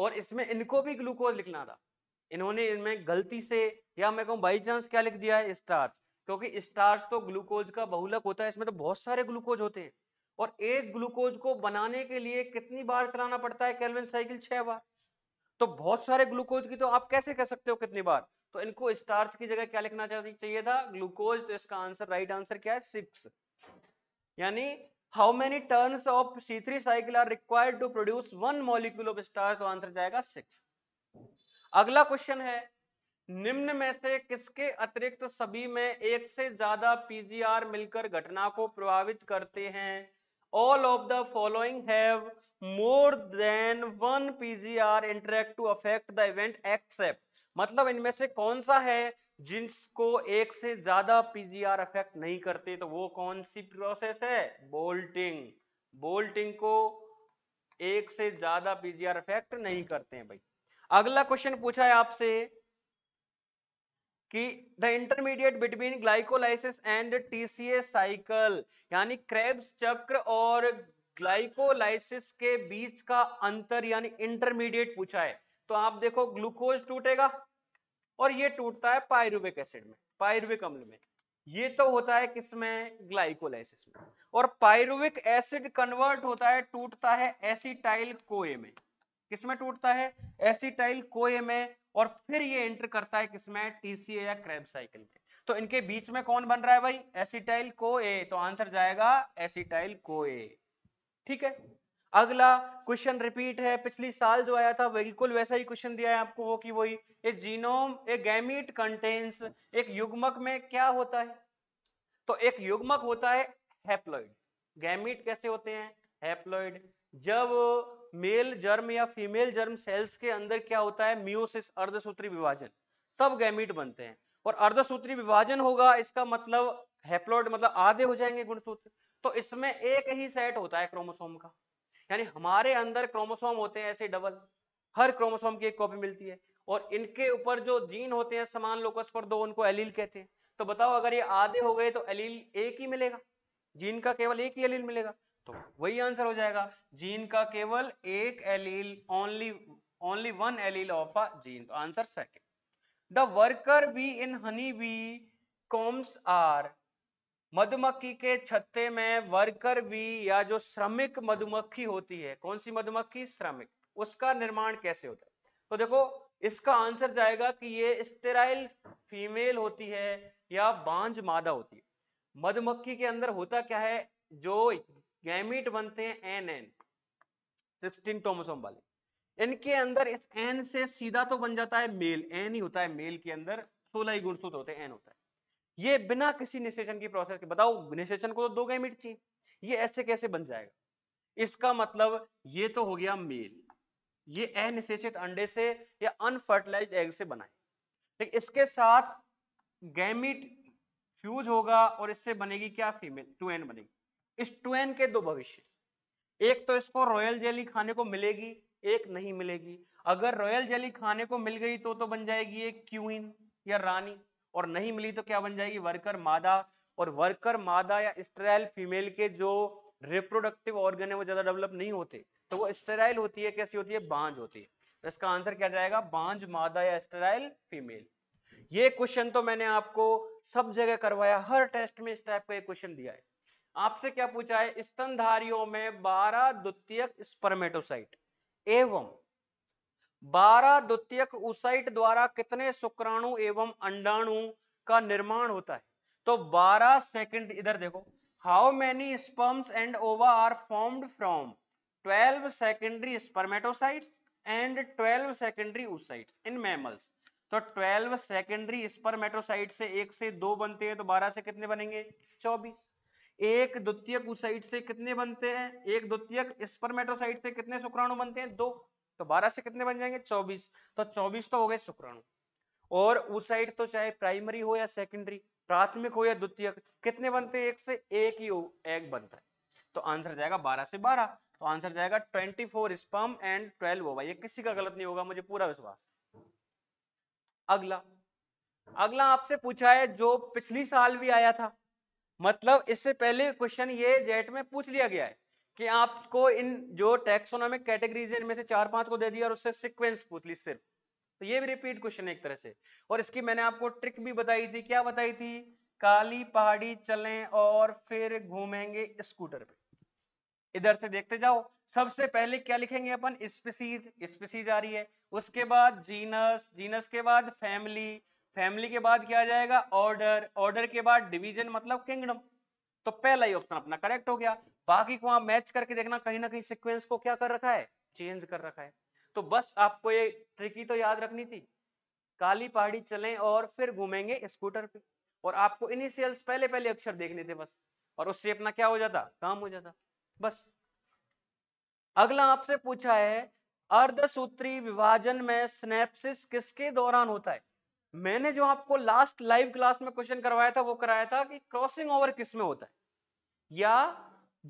और इसमें इनको भी ग्लूकोज लिखना था इन्होंने इनमें गलती से या मैं कहूँ बाई चांस क्या लिख दिया है स्टार्च क्योंकि स्टार्च तो ग्लूकोज का बहुलक होता है इसमें तो बहुत सारे ग्लूकोज होते हैं और एक ग्लूकोज को बनाने के लिए कितनी बार चलाना पड़ता है कैलविन साइकिल छह बार तो बहुत सारे ग्लूकोज की तो आप कैसे कह सकते हो कितनी बार तो इनको स्टार्च की जगह क्या लिखना चाहिए था ग्लूकोज तो इसका आंसर राइट आंसर क्या है सिक्स यानी how many turns of C three cycle are required to produce one molecule of starch तो आंसर जाएगा सिक्स अगला क्वेश्चन है निम्न में से किसके अतिरिक्त तो सभी में एक से ज्यादा पीजीआर मिलकर घटना को प्रभावित करते हैं all of the following have more than one PGR interact to affect the event except मतलब इनमें से कौन सा है जिसको एक से ज्यादा पीजीआर अफेक्ट नहीं करते तो वो कौन सी प्रोसेस है बोल्टिंग बोल्टिंग को एक से ज्यादा पीजीआर अफेक्ट नहीं करते हैं भाई अगला क्वेश्चन पूछा है आपसे कि the intermediate between glycolysis and TCA cycle यानी क्रेब्स चक्र और ग्लाइकोलाइसिस के बीच का अंतर यानी इंटरमीडिएट पूछा है तो आप देखो ग्लूकोज टूटेगा और ये टूटता है पायरुविक एसिड में पायरुविक अम्ल में ये तो होता है किसमें ग्लाइकोलाइसिस में और पायरुविक एसिड कन्वर्ट होता है टूटता है एसिटाइल कोए में किसमें टूटता है एसिटाइल कोए में और फिर ये एंटर करता है किसमें टीसीए या क्रेब साइकिल में तो इनके बीच में कौन बन रहा है भाई एसिटाइल कोए तो आंसर जाएगा एसिटाइल कोए ठीक है अगला क्वेश्चन रिपीट है पिछली साल जो आया था बिल्कुल वैसा ही क्वेश्चन दिया है आपको वो कि वही a genome a gamete contains एक युग्मक में क्या होता है तो एक युग्मक होता है हैप्लोइड गैमिट कैसे होते हैं हैप्लोइड जब मेल जर्म या फीमेल जर्म सेल्स के अंदर क्या होता है मियोसिस अर्धसूत्री विभाजन तब गैमिट बनते हैं और अर्धसूत्री विभाजन होगा इसका मतलब हैप्लोइड मतलब आधे हो जाएंगे गुणसूत्र तो इसमें एक ही सेट होता है क्रोमोसोम का यानी हमारे अंदर क्रोमोसोम होते हैं ऐसे डबल हर क्रोमोसोम की एक कॉपी मिलती है और इनके ऊपर जो जीन होते हैं समान लोकस पर दो उनको एलील कहते हैं तो बताओ अगर ये आधे हो गए तो एलील एक ही मिलेगा जीन का केवल एक ही एलील मिलेगा तो वही आंसर हो जाएगा जीन का केवल एक allele only only one allele of a gene तो answer second the worker bee in honey bee combs are मधुमक्खी के छत्ते में वर्कर भी या जो श्रमिक मधुमक्खी होती है कौन सी मधुमक्खी श्रमिक उसका निर्माण कैसे होता है तो देखो इसका आंसर जाएगा कि ये स्टेराइल फीमेल होती है या बांझ मादा होती है मधुमक्खी के अंदर होता क्या है जो गैमिट बनते हैं एन एन सिक्सटीन टोमोसोम वाले इनके अंदर इस एन से सीधा तो बन जाता है मेल एन ही होता है मेल के अंदर सोलह ही गुणसूत्र होते हैं एन होता है ये बिना किसी निषेचन की प्रोसेस के बताओ निषेचन को तो दो गए मिर्ची ये ऐसे कैसे बन जाएगा इसका मतलब ये तो हो गया मेल ये अनिषेचित अंडे से या अनफर्टिलाइज एग से बनाए ठीक इसके साथ गैमिट फ्यूज होगा और इससे बनेगी क्या फीमेल ट्वेन बनेगी इस ट्वेन के दो भविष्य एक तो इसको रॉयल जेली खाने को मिलेगी एक नहीं मिलेगी अगर रॉयल जेली खाने को मिल गई तो तो बन जाएगी एक क्यूइन या रानी और नहीं मिली तो क्या बन जाएगी वर्कर मादा और वर्कर मादा या स्टेराइल फीमेल के जो रिप्रोडक्टिव ऑर्गन है वो ज्यादा डेवलप नहीं होते तो वो स्टेराइल होती है कैसी होती है बांझ होती है तो इसका आंसर क्या जाएगा बांझ मादा या स्टेराइल फीमेल ये क्वेश्चन तो मैंने आपको सब जगह करवाया हर टेस्ट में इस टाइप का ये क्वेश्चन दिया है आपसे क्या पूछा है स्तनधारियों में 12 द्वितीयक स्पर्मेटोसाइट एवं बारह द्वितीयक उसाइट द्वारा कितने शुक्राणु एवं अंडाणु का निर्माण होता है तो बारह सेकंड इधर देखो how many sperms and ova are formed from twelve secondary spermatocytes and twelve secondary oocytes in mammals तो 12 सेकेंडरी स्पर्मेटोसाइट से एक से दो बनते हैं तो 12 से कितने बनेंगे 24 एक द्वितीयक उसाइट से कितने बनते हैं एक द्वितीयक स्पर्मेटोसाइट से कितने शुक्राणु बनते हैं दो तो 12 से कितने बन जाएंगे 24 तो 24 तो हो गए शुक्राणु और उस साइड तो चाहे प्राइमरी हो या सेकेंडरी प्राथमिक हो या द्वितीय कितने बनते एक से एक ही एक बनता है तो आंसर जाएगा बारह से बारह तो आंसर जाएगा twenty four sperm and twelve होगा ये किसी का गलत नहीं होगा मुझे पूरा विश्वास अगला अगला आपसे पूछा है जो पिछली साल भी आया था मतलब इससे पहले क्वेश्चन ये जेट में पूछ लिया गया है कि आपको इन जो टैक्सोनॉमिक कैटेगरीज इनमें से चार पांच को दे दिया और उससे सिक्वेंस पूछ ली सिर्फ तो ये भी रिपीट क्वेश्चन है एक तरह से और इसकी मैंने आपको ट्रिक भी बताई थी क्या बताई थी काली पहाड़ी चलें और फिर घूमेंगे स्कूटर पे इधर से देखते जाओ सबसे पहले क्या लिखेंगे अपन स्पीसीज स्पीसीज आ रही है उसके बाद जीनस जीनस के बाद फैमिली फैमिली के बाद क्या आ जाएगा ऑर्डर ऑर्डर के बाद डिवीजन मतलब किंगडम तो पहला ही ऑप्शन अपना करेक्ट हो गया बाकी को आप मैच करके देखना कहीं ना कहीं सिक्वेंस को क्या कर रखा है चेंज कर रखा है तो बस आपको ये ट्रिकी तो याद रखनी थी काली पहाड़ी चले और फिर घूमेंगे स्कूटर पे और आपको इनिशियल्स पहले पहले अक्षर देखने थे बस और उससे अपना क्या हो जाता काम हो जाता बस अगला आपसे पूछा है अर्धसूत्री विभाजन में स्नेपसिस किसके दौरान होता है मैंने जो आपको लास्ट लाइव क्लास में क्वेश्चन करवाया था वो कराया था कि क्रॉसिंग ओवर किस में होता है या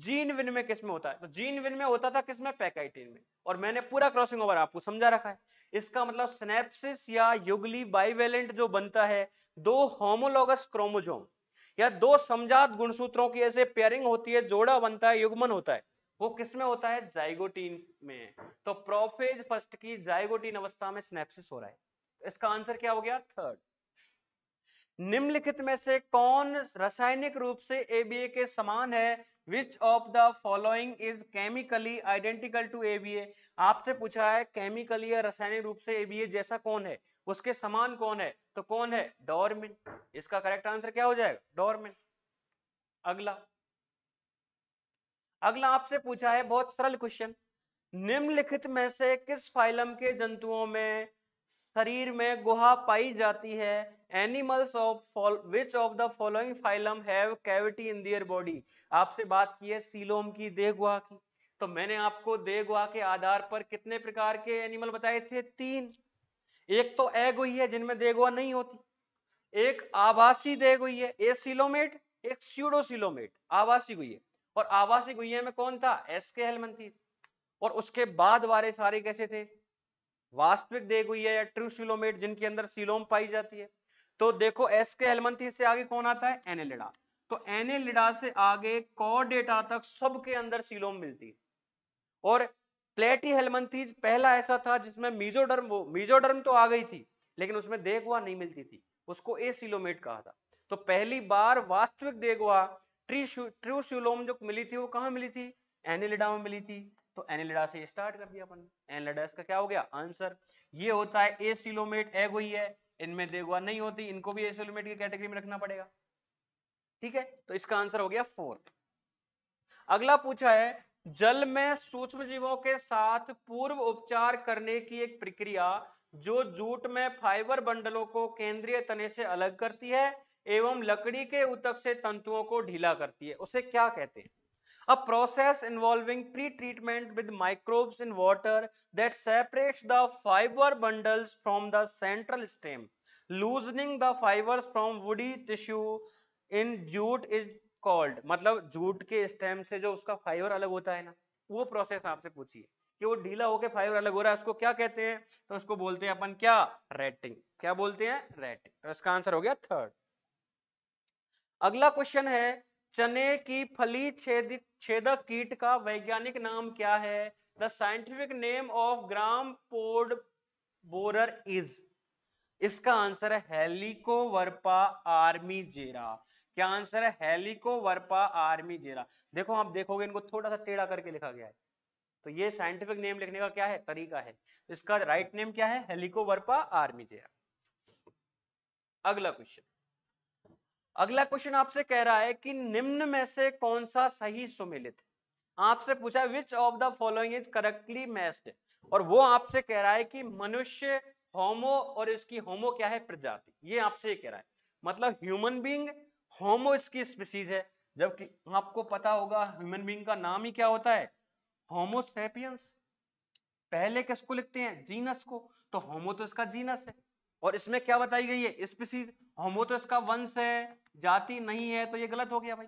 जीन विन में किसमें होता है तो जीन विन में होता था किसमें पैकाइटिन में और मैंने पूरा क्रॉसिंग ओवर आपको समझा रखा है इसका मतलब स्नेप्सिस या युगली बाइवेलेंट जो बनता है दो होमोलोगस क्रोमोजोम या दो समझात गुणसूत्रों की ऐसे पेयरिंग होती है जोड़ा बनता है युग्मन होता है वो किसमें होता है जाइगोटीन में तो प्रोफेज फर्स्ट की जाइगोटीन अवस्था में स्नेप्सिस हो रहा है इसका आंसर क्या हो गया थर्ड निम्नलिखित में से कौन रासायनिक रूप से एबीए के समान है which of the following is chemically identical to ABA आपसे पूछा है केमिकली या रासायनिक रूप से एबीए जैसा कौन है उसके समान कौन है तो कौन है डोरमिन इसका करेक्ट आंसर क्या हो जाएगा डोरमिन अगला अगला आपसे पूछा है बहुत सरल क्वेश्चन निम्नलिखित में से किस फाइलम के जंतुओं में शरीर में गुहा पाई जाती है animals of which of the following phylum have cavity in their body आपसे बात की है सीलोम की देहगुहा की तो मैंने आपको देहगुहा के आधार पर कितने प्रकार के एनिमल बताए थे तीन एक तो हुई है जिनमें देहगुहा नहीं होती एक आवासी हुई है ए सिलोमेट एक स्यूडोसिलोमेट आवासी है और आवासी है में कौन था एस के हेलमंथीस और उसके बाद वाले सारे कैसे थे वास्तविक हुई है या ट्रू सिलोमेट जिनके अंदर सिलोम पाई जाती है तो देखो एस के हेलमंथी से आगे कौन आता है एलिडा तो एनेलिडा से आगे कॉडेटा तक सबके अंदर सीलोम मिलती है और प्लेटी हेलमंथीज पहला ऐसा था जिसमें मीजोडर्म मीजोडर्म तो आ गई थी लेकिन उसमें देगवा नहीं मिलती थी उसको ए सिलोमेट कहा था तो पहली बार वास्तविक देगवा ट्रूस्यूलोम जो मिली थी वो कहा मिली थी एनेलिडा में मिली थी तो एनेलिडा से स्टार्ट कर दिया अपन एनेलिडा इसका क्या हो गया आंसर ये होता है ए सिलोमेट एग हुई है इनमें देगुआ हाँ, नहीं होती इनको भी एसोल्यूमेट की कैटेगरी में रखना पड़ेगा ठीक है तो इसका आंसर हो गया फोर्थ अगला पूछा है जल में सूक्ष्म जीवों के साथ पूर्व उपचार करने की एक प्रक्रिया जो जूट में फाइबर बंडलों को केंद्रीय तने से अलग करती है एवं लकड़ी के उतक से तंतुओं को ढीला करती है उसे क्या कहते हैं a process involving pre-treatment with microbes in water that separates the fiber bundles from the central stem. Loosening the fibers from woody tissue in jute is called. मतलब जूट के स्टेम से जो उसका फाइबर अलग होता है ना वो प्रोसेस आपसे पूछिए कि वो ढीला होकर फाइबर अलग हो रहा है उसको क्या कहते हैं तो उसको बोलते हैं अपन क्या रेटिंग क्या बोलते हैं रेटिंग तो इसका आंसर हो गया थर्ड अगला क्वेश्चन है चने की फली छेदित छेदक कीट का वैज्ञानिक नाम क्या है the scientific name of gram pod borer is इसका आंसर है हेलिकोवर्पा आर्मी जेरा क्या आंसर है हेलिकोवर्पा आर्मी जेरा देखो आप देखोगे इनको थोड़ा सा टेढ़ा करके लिखा गया है तो ये साइंटिफिक नेम लिखने का क्या है तरीका है इसका राइट नेम क्या है हेलिकोवर्पा आर्मी जेरा अगला क्वेश्चन अगला क्वेश्चन आपसे कह रहा है कि निम्न में से कौन सा सही सुमिलित है आपसे पूछा which of the following is correctly matched और वो आपसे कह रहा है कि मनुष्य होमो और इसकी होमो क्या है प्रजाति ये आपसे कह रहा है मतलब ह्यूमन बींग होमो इसकी स्पीसीज है जबकि आपको पता होगा ह्यूमन बींग का नाम ही क्या होता है होमोसेपियंस पहले किसको लिखते हैं जीनस को तो होमो तो इसका जीनस है और इसमें क्या बताई गई है स्पीसीज होमो तो इसका वंश है जाति नहीं है तो ये गलत हो गया भाई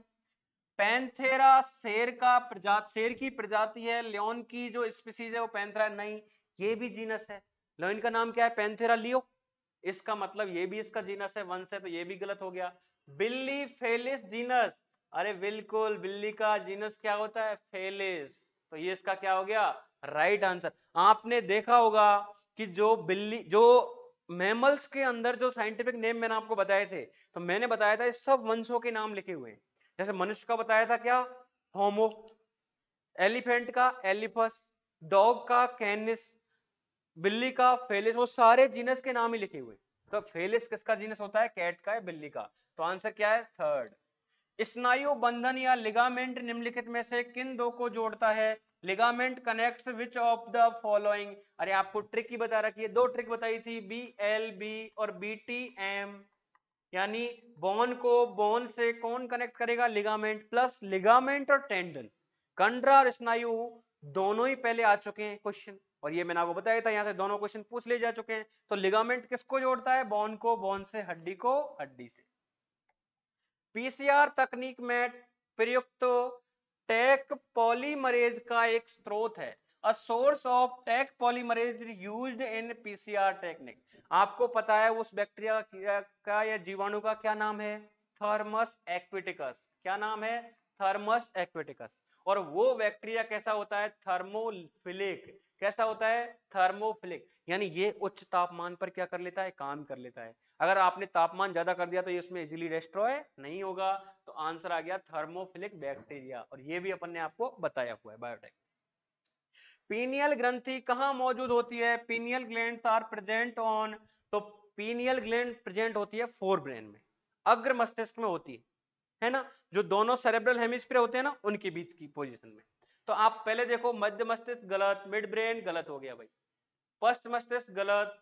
पैंथेरा शेर का प्रजात शेर की प्रजाति है लियोन की जो स्पीसीज है वो पैंथेरा नहीं ये भी जीनस है लियोन का नाम क्या है पैंथेरा लियो इसका मतलब ये भी इसका जीनस है वंश है तो ये भी गलत हो गया बिल्ली फेलिस जीनस अरे बिल्कुल बिल्ली का जीनस क्या होता है फेलिस तो ये इसका क्या हो गया राइट right आंसर आपने देखा होगा कि जो बिल्ली जो मैमल्स के अंदर जो साइंटिफिक नेम मैंने आपको बताए थे तो मैंने बताया था इस सब वंशों के नाम लिखे हुए जैसे मनुष्य का बताया था क्या होमो एलिफेंट का एलिफस डॉग का कैनिस बिल्ली का फेलिस वो सारे जीनस के नाम ही लिखे हुए तो फेलिस किसका जीनस होता है कैट का है बिल्ली का तो आंसर क्या है थर्ड स्नायु बंधन या लिगामेंट निम्नलिखित में से किन दो को जोड़ता है ligament connect which of the following अरे आपको ट्रिक ही बता रखी है दो ट्रिक बताई थी बी एल बी और बी टी एम यानी बोन को बोन से कौन कनेक्ट करेगा लिगामेंट प्लस लिगामेंट और टेंडन कंड्रा और स्नायु दोनों ही पहले आ चुके हैं क्वेश्चन और ये मैंने आपको बताया था यहाँ से दोनों क्वेश्चन पूछ ले जा चुके हैं तो लिगामेंट किसको जोड़ता है बोन को बोन से हड्डी को हड्डी से पीसीआर तकनीक में प्रयुक्त तो टैक पॉलीमरेज का एक स्रोत है a source of Taq polymerase used in PCR technique आपको पता है उस बैक्टीरिया का या जीवाणु का क्या नाम है थर्मस एक्विटिकस क्या नाम है थर्मस एक्विटिकस और वो बैक्टीरिया कैसा होता है थर्मोफिलिक कैसा होता है थर्मोफिलिक यानी ये उच्च तापमान पर क्या कर लेता है काम कर लेता है अगर आपने तापमान ज्यादा कर दिया तो ये उसमें इजिली डिस्ट्रॉय नहीं होगा तो आंसर आ गया थर्मोफिलिक बैक्टीरिया और ये भी अपन ने आपको बताया हुआ है बायोटेक पीनियल ग्रंथि कहाँ मौजूद होती है pineal gland are present on तो पीनियल ग्लैंड प्रेजेंट होती है फोर ब्रेन में अग्र मस्तिष्क में होती है है ना जो दोनों सेरेब्रल हेमिस्फीयर होते हैं ना उनके बीच की पोजीशन में तो आप पहले देखो मध्य मस्तिष्क गलत मिड ब्रेन गलत हो गया भाई फर्स्ट मस्तिष्क गलत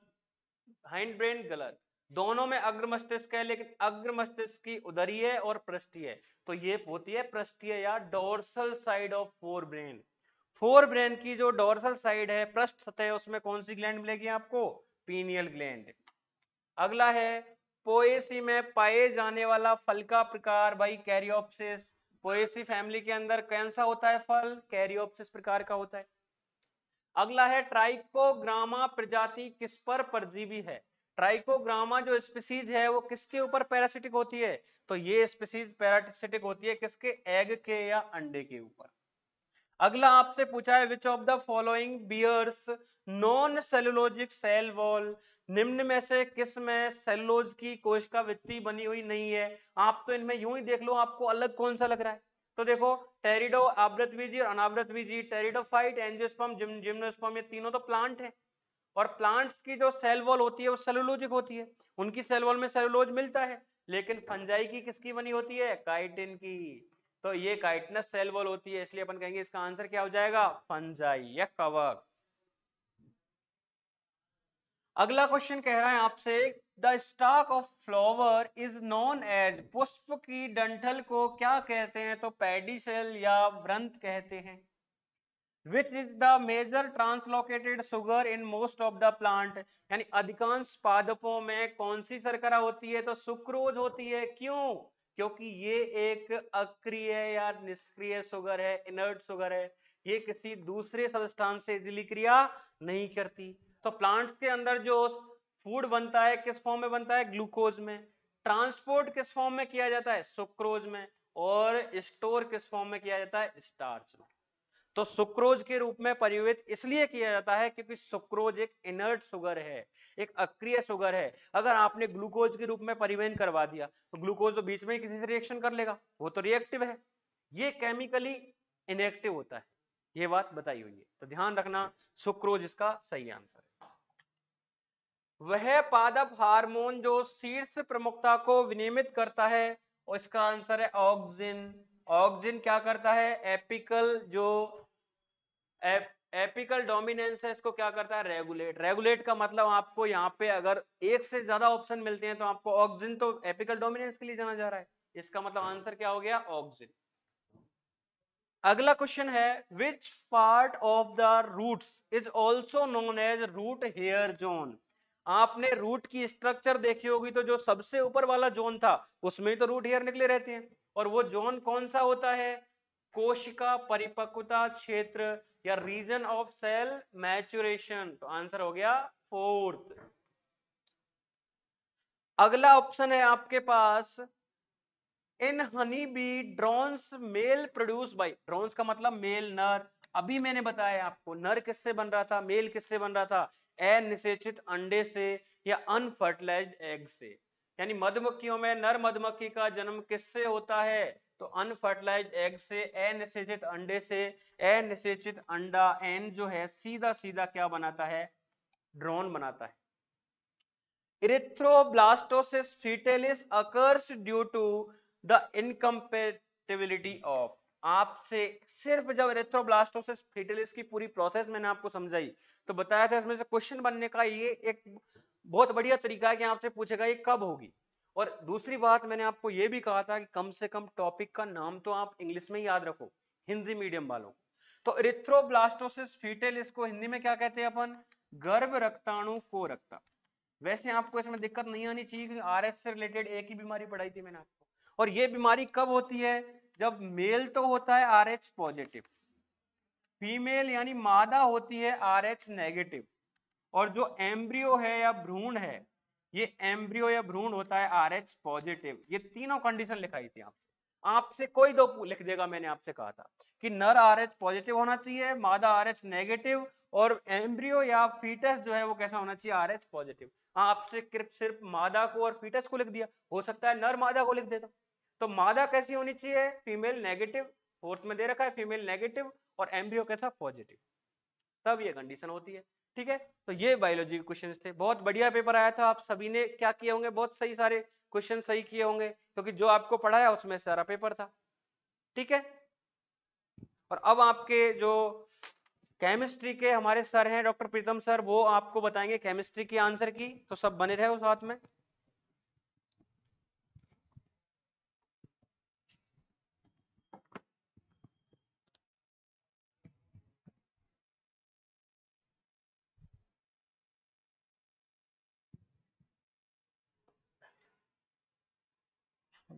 हाइंड ब्रेन गलत दोनों में अग्र मस्तिष्क है लेकिन अग्र मस्तिष्क की उदरीय और पृष्ठीय तो ये होती है पृष्ठीय या dorsal side of forebrain forebrain की जो डोर्सल साइड है पृष्ठ सतह उसमें कौन सी ग्लैंड मिलेगी आपको पीनियल ग्लैंड अगला है पोएसी में पाए जाने वाला फल का प्रकार भाई कैरियोप्सिस पोएसी फैमिली के अंदर कौन सा होता है फल कैरियोप्सिस प्रकार का होता है अगला है ट्राइकोग्रामा प्रजाति किस पर परजीवी है ट्राइकोग्रामा जो स्पीसीज है वो किसके ऊपर पैरासिटिक होती है तो ये स्पीसीज पैरासिटिक होती है किसके एग के या अंडे के ऊपर अगला आपसे पूछा है which of the following bears non cellulosic cell wall निम्न में से किस में सेलुलोज की कोशिका वित्ती बनी हुई नहीं है आप तो इनमें यूं ही देख लो आपको अलग कौन सा लग रहा है तो देखो टेरिडो आवृत बीजी और अनावृत बीजी टेरिडोफाइट एंजियोस्पर्म जिम, जिम्नोस्पर्म ये तीनों तो प्लांट है और प्लांट्स की जो सेल वॉल होती है वो सेलुलोजिक होती है उनकी सेल वॉल में सेलुलोज मिलता है लेकिन फंजाई की किसकी बनी होती है काइटिन की तो ये काइटनस सेल वॉल होती है इसलिए अपन कहेंगे इसका आंसर क्या हो जाएगा फंजाई या कवक अगला क्वेश्चन कह रहा है आपसे the stalk of flower is known as पुष्प की डंठल को क्या कहते हैं तो पैडी सेल या व्रंथ कहते हैं which is the major translocated sugar in most of the plant यानी अधिकांश पादपों में कौन सी सरकरा होती है तो सुक्रोज होती है क्यों क्योंकि ये एक अक्रिय या निष्क्रिय सुगर है इनर्ट सुगर है ये किसी दूसरे सबस्टांस से इजिली क्रिया नहीं करती तो प्लांट्स के अंदर जो फूड बनता है किस फॉर्म में बनता है ग्लूकोज में ट्रांसपोर्ट किस फॉर्म में किया जाता है सुक्रोज में और स्टोर किस फॉर्म में किया जाता है स्टार्च में तो सुक्रोज के रूप में परिवर्तित इसलिए किया जाता है क्योंकि सुक्रोज एक इनर्ट सुगर है एक अक्रिय सुगर है अगर आपने ग्लूकोज के रूप में परिवहन करवा दिया तो ग्लूकोज तो बीच में ही किसी से रिएक्शन कर लेगा वो तो रिएक्टिव है ये केमिकली इनएक्टिव होता है ये बात बताई हुई है तो ध्यान रखना सुक्रोज इसका सही आंसर है वह पादप हार्मोन जो शीर्ष प्रमुखता को विनियमित करता है और इसका आंसर है ऑक्सिन ऑक्सिन क्या करता है एपिकल जो एपिकल डोमिनेंस है इसको क्या करता है रेगुलेट रेगुलेट का मतलब आपको यहाँ पे अगर एक से ज्यादा ऑप्शन मिलते हैं तो आपको ऑक्सीजन तो एपिकल डोमिनेंस के लिए जाना जा रहा है इसका मतलब आंसर क्या हो गया ऑक्सीजन अगला क्वेश्चन है which part of the root is also known as root hair zone आपने रूट की स्ट्रक्चर देखी होगी तो जो सबसे ऊपर वाला जोन था उसमें तो रूट हेयर निकले रहते हैं और वो जोन कौन सा होता है कोशिका परिपक्वता क्षेत्र या रीजन ऑफ सेल मैचुरेशन तो आंसर हो गया फोर्थ अगला ऑप्शन है आपके पास in honey bee drones male produce by drones का मतलब मेल नर अभी मैंने बताया आपको नर किससे बन रहा था मेल किससे बन रहा था अनिषेचित अंडे से या अनफर्टिलाइज एग से यानी मधुमक्खियों में नर मधुमक्खी का जन्म किससे होता है तो अनफर्टिलाइज एग से अनिश्चित अंडे से अनिश्चित अंडा एन जो है सीधा सीधा क्या बनाता है ड्रोन बनाता है erythroblastosis fetalis occurs due to the incompatibility of आपसे सिर्फ जब एरेथ्रोब्लास्टोसिस फीटलिस की पूरी प्रोसेस मैंने आपको समझाई तो बताया था इसमें से क्वेश्चन बनने का ये एक बहुत बढ़िया तरीका है कि आपसे पूछेगा ये कब होगी और दूसरी बात मैंने आपको ये भी कहा था कि कम से कम टॉपिक का नाम तो आप इंग्लिश में याद रखो हिंदी मीडियम वालों तो रिथ्रोब्लास्टोसिस फीटेल इसको हिंदी में क्या कहते हैं अपन गर्भ रक्ताणु को रक्ता वैसे आपको इसमें दिक्कत नहीं आनी चाहिए क्योंकि आर से रिलेटेड एक ही बीमारी पढ़ाई थी मैंने आपको और ये बीमारी कब होती है जब मेल तो होता है आर पॉजिटिव फीमेल यानी मादा होती है आर नेगेटिव और जो एम्ब्रियो है या भ्रूण है ये एम्ब्रियो या भ्रूण होता है आर एच पॉजिटिव ये तीनों कंडीशन लिखाई थी आपसे आपसे कोई दो लिख देगा मैंने आपसे कहा था कि नर आर एच पॉजिटिव होना चाहिए मादा आर एच नेगेटिव और एम्ब्रियो या फीटस जो है वो कैसा होना चाहिए आर एच पॉजिटिव आपसे सिर्फ मादा को और फीटस को लिख दिया हो सकता है नर मादा को लिख देता तो मादा कैसी होनी चाहिए फीमेल नेगेटिव फोर्थ में दे रखा है फीमेल नेगेटिव और एम्ब्रियो कैसा पॉजिटिव तब ये कंडीशन होती है ठीक है तो ये बायोलॉजी के क्वेश्चन थे बहुत बढ़िया पेपर आया था आप सभी ने क्या किए होंगे बहुत सही सारे क्वेश्चन सही किए होंगे क्योंकि जो आपको पढ़ाया उसमें सारा पेपर था ठीक है और अब आपके जो केमिस्ट्री के हमारे सर हैं डॉक्टर प्रीतम सर वो आपको बताएंगे केमिस्ट्री की आंसर की तो सब बने रहे उस हाथ में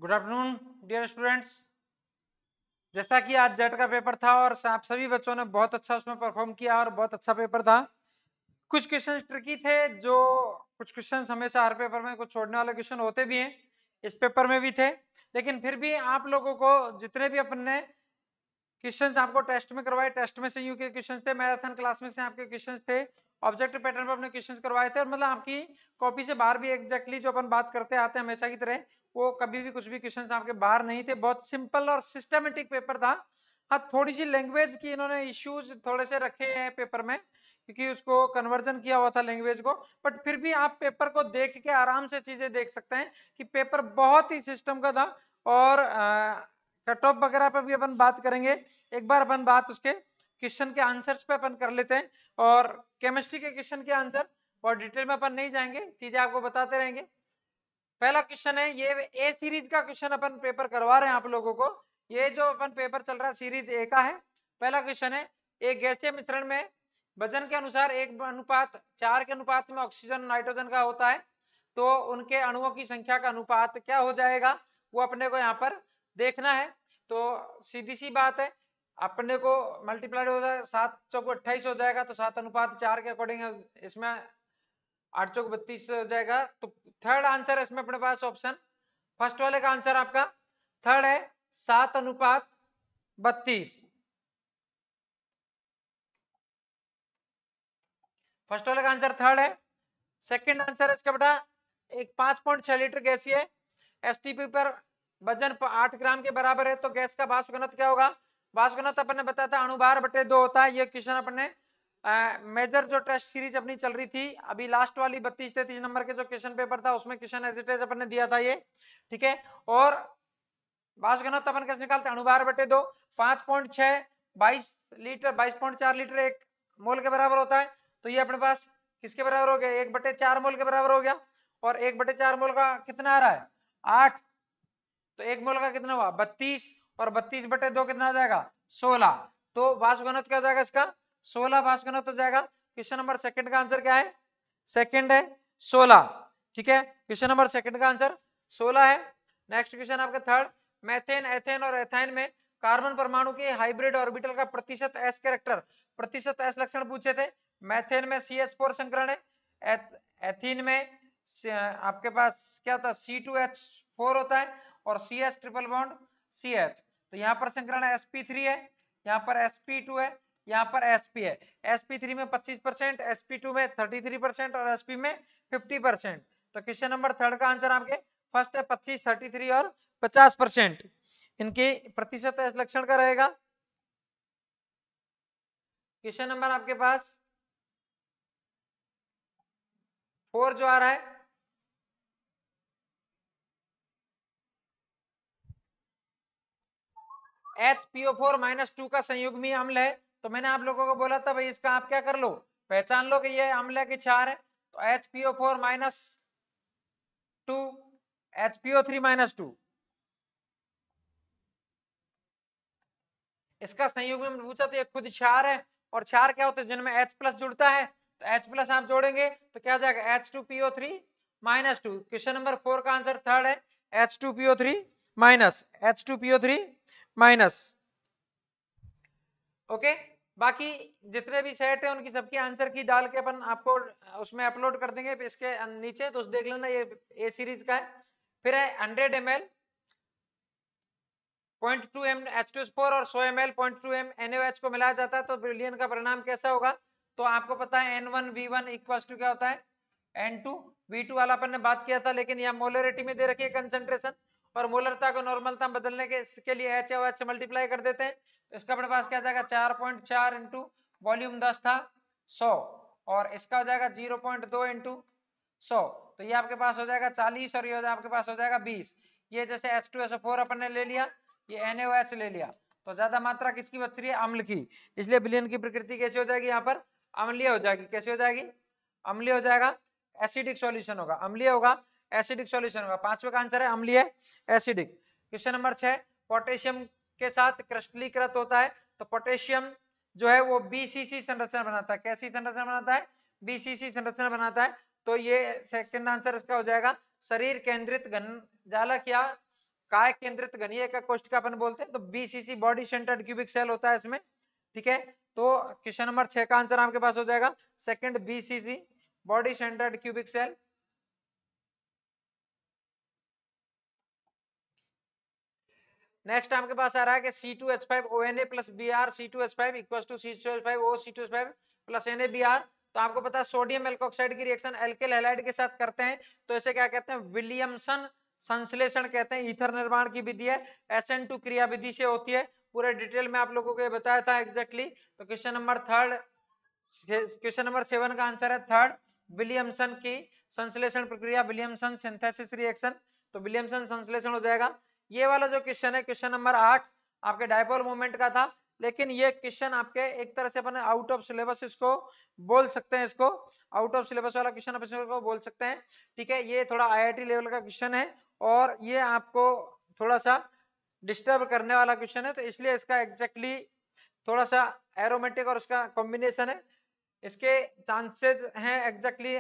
गुड आफ्टरनून डियर स्टूडेंट्स जैसा कि आज जेट का पेपर था और आप सभी बच्चों ने बहुत अच्छा उसमें परफॉर्म किया और बहुत अच्छा पेपर था कुछ क्वेश्चन ट्रिकी थे जो कुछ क्वेश्चन हमेशा हर पेपर में कुछ छोड़ने वाले क्वेश्चन होते भी हैं इस पेपर में भी थे लेकिन फिर भी आप लोगों को जितने भी अपन ने क्वेश्चन आपको टेस्ट में करवाए टेस्ट में से यू के क्वेश्चन थे मैराथन क्लास में से आपके क्वेश्चन थे ऑब्जेक्टिव पैटर्न पर अपने क्वेश्चन करवाए थे और मतलब आपकी कॉपी से बाहर भी एक्जैक्टली exactly जो अपन बात करते आते हैं हमेशा की तरह वो कभी भी कुछ भी क्वेश्चन आपके बाहर नहीं थे बहुत सिंपल और सिस्टमेटिक पेपर था हाँ थोड़ी सी लैंग्वेज की इन्होंने इश्यूज थोड़े से रखे हैं पेपर में क्योंकि उसको कन्वर्जन किया हुआ था लैंग्वेज को बट फिर भी आप पेपर को देख के आराम से चीजें देख सकते हैं कि पेपर बहुत ही सिस्टम का था और कट ऑफ वगैरह पर भी अपन बात करेंगे एक बार अपन बात उसके क्वेश्चन के आंसर्स पे अपन कर लेते हैं और केमिस्ट्री के क्वेश्चन के आंसर और डिटेल में अपन नहीं जाएंगे चीजें आपको बताते रहेंगे पहला क्वेश्चन है ये ए सीरीज का क्वेश्चन अपन पेपर करवा रहे हैं आप लोगों को ये जो अपन पेपर चल रहा है सीरीज ए का है पहला क्वेश्चन है एक गैसीय मिश्रण में वजन के अनुसार एक अनुपात चार के अनुपात में ऑक्सीजन नाइट्रोजन का होता है तो उनके अणुओं की संख्या का अनुपात क्या हो जाएगा वो अपने को यहाँ पर देखना है तो सीधी सी बात है अपने को मल्टीप्लाइड हो जाए सात चौको अट्ठाईस हो जाएगा तो सात अनुपात चार के अकॉर्डिंग इसमें आठ चौक बत्तीस जाएगा तो थर्ड आंसर है इसमें अपने पास ऑप्शन फर्स्ट वाले का आंसर आपका थर्ड है सात अनुपात बत्तीस फर्स्ट वाले का आंसर थर्ड है सेकंड आंसर है इसका बेटा एक पांच पॉइंट छह लीटर गैस है एसटीपी पर वजन आठ ग्राम के बराबर है तो गैस का वाष्प क्या होगा वाष्प अपन ने बताया था अनुभार बटे दो होता है यह क्वेश्चन अपने मेजर जो टेस्ट सीरीज अपनी चल रही थी अभी लास्ट वाली बत्तीस तैतीस नंबर के जो क्वेश्चन पेपर था उसमें क्वेश्चन एजिटेज अपन ने दिया था ये ठीक है और बास घनत अपन कैसे निकालते हैं अणुभार बटे दो पांच पॉइंट छह बाईस लीटर बाईस पॉइंट चार लीटर एक मोल के बराबर होता है तो ये अपने पास किसके बराबर हो गया एक बटे चार मोल के बराबर हो गया और एक बटे चार मोल का कितना आ रहा है आठ तो एक मोल का कितना हुआ बत्तीस और बत्तीस बटे दो कितना आ जाएगा सोलह तो बास घनत क्या हो जाएगा इसका सोलह भाषण हो तो जाएगा क्वेश्चन नंबर सेकंड का आंसर क्या है सेकंड है सोलह ठीक है क्वेश्चन नंबर सेकंड का आंसर सोलह है नेक्स्ट क्वेश्चन आपका थर्ड मैथेन एथेन और एथेन में कार्बन परमाणु के हाइब्रिड ऑर्बिटल का प्रतिशत एस कैरेक्टर प्रतिशत एस लक्षण पूछे थे मैथेन में सी एच फोर संकरण है एथिन में आपके पास क्या होता है सी टू एच फोर होता है और C H triple bond C H तो यहाँ पर संकरण एस पी थ्री है यहाँ पर एस पी टू है यहाँ पर एसपी है एसपी थ्री में पच्चीस परसेंट एसपी टू में थर्टी थ्री परसेंट और एसपी में फिफ्टी परसेंट तो क्वेश्चन नंबर थर्ड का आंसर आपके फर्स्ट है पच्चीस थर्टी थ्री और पचास परसेंट इनकी प्रतिशत लक्षण का रहेगा क्वेश्चन नंबर आपके पास फोर जो आ रहा है H PO four minus two का संयुग्मी अम्ल है तो मैंने आप लोगों को बोला था भाई इसका आप क्या कर लो पहचान लो कि ये अम्ल की क्षार है तो H O four minus two H O three minus two इसका संयुग में पूछा तो ये खुद क्षार है और क्षार क्या होते हैं जिनमें एच प्लस जुड़ता है तो एच प्लस आप जोड़ेंगे तो क्या जाएगा H two PO three minus two question number four का आंसर थर्ड है H two PO three minus H two PO three minus okay बाकी जितने भी सेट है उनकी सबकी आंसर की डाल के अपन आपको उसमें अपलोड कर देंगे इसके नीचे तो देख लेना ये ए सीरीज का है फिर है hundred M L point two M H two four और सो M L point two M N H को मिलाया जाता है तो ब्रिलियन का परिणाम कैसा होगा तो आपको पता है N one V one equal to क्या होता है एन टू वी टू वाला अपन ने बात किया था लेकिन यहाँ मोलरिटी में दे रखी है कंसेंट्रेशन और मोलरता को नॉर्मलता बदलने के इसके लिए एच एच मल्टीप्लाई कर देते हैं तो इसका अपने पास क्या जाएगा चार पॉइंट चार इंटू वॉल्यूम दस था सौ और इसका हो जाएगा जीरो पॉइंट दो इंटू सौ तो ये आपके पास हो जाएगा चालीस और ये आपके पास हो जाएगा बीस ये जैसे एच टू एस फोर अपन ने ले लिया ये एन एच ले लिया तो ज्यादा मात्रा किसकी बच रही है अम्ल की इसलिए बिलियन की प्रकृति कैसी हो जाएगी यहाँ पर अम्लीय हो जाएगी कैसी हो जाएगी अम्लीय हो जाएगा एसिडिक सॉल्यूशन होगा अम्लीय होगा एसिडिक सॉल्यूशन होगा पांचवे का आंसर है अम्लीय एसिडिक क्वेश्चन नंबर छह पोटेशियम के साथ क्रिस्टलीकृत होता है तो पोटेशियम जो है वो बीसीसी संरचना बनाता है कैसी संरचना बनाता है बीसीसी संरचना बनाता है तो ये सेकंड आंसर इसका हो जाएगा शरीर केंद्रित घन जालक या काय केंद्रित घनीय का कोष्ट का अपन बोलते हैं तो BCC body centred cubic cell होता है इसमें ठीक है तो क्वेश्चन नंबर छह का आंसर आपके पास हो जाएगा second BCC body centred cubic cell next आपके पास आ रहा है कि C two H five O N A plus B R C two H five equal to C two H five O C two H five plus N A B R तो आपको पता है सोडियम एल्कोक्साइड की reaction alkyl halide के साथ करते हैं तो इसे क्या कहते हैं विलियमसन संश्लेषण कहते हैं ईथर निर्माण की विधि है एस एन टू क्रिया विधि से होती है पूरे डिटेल में आप लोगों को ये बताया था एग्जैक्टली तो question number third question number seven का आंसर है थर्ड विलियमसन की संश्लेषण प्रक्रिया विलियमसन सिंथेसिस रिएक्शन तो विलियमसन संश्लेषण हो जाएगा ये वाला जो क्वेश्चन है क्वेश्चन नंबर आठ आपके डायपोल मोमेंट का था लेकिन ये क्वेश्चन आपके एक तरह से अपने आउट ऑफ सिलेबस इसको बोल सकते हैं इसको आउट ऑफ सिलेबस वाला क्वेश्चन आप इसको बोल सकते हैं ठीक है ये थोड़ा आईआईटी लेवल का क्वेश्चन है और ये आपको थोड़ा सा डिस्टर्ब करने वाला क्वेश्चन है तो इसलिए इसका एग्जैक्टली थोड़ा सा एरोमेटिक और उसका कॉम्बिनेशन है इसके चांसेस हैं एग्जैक्टली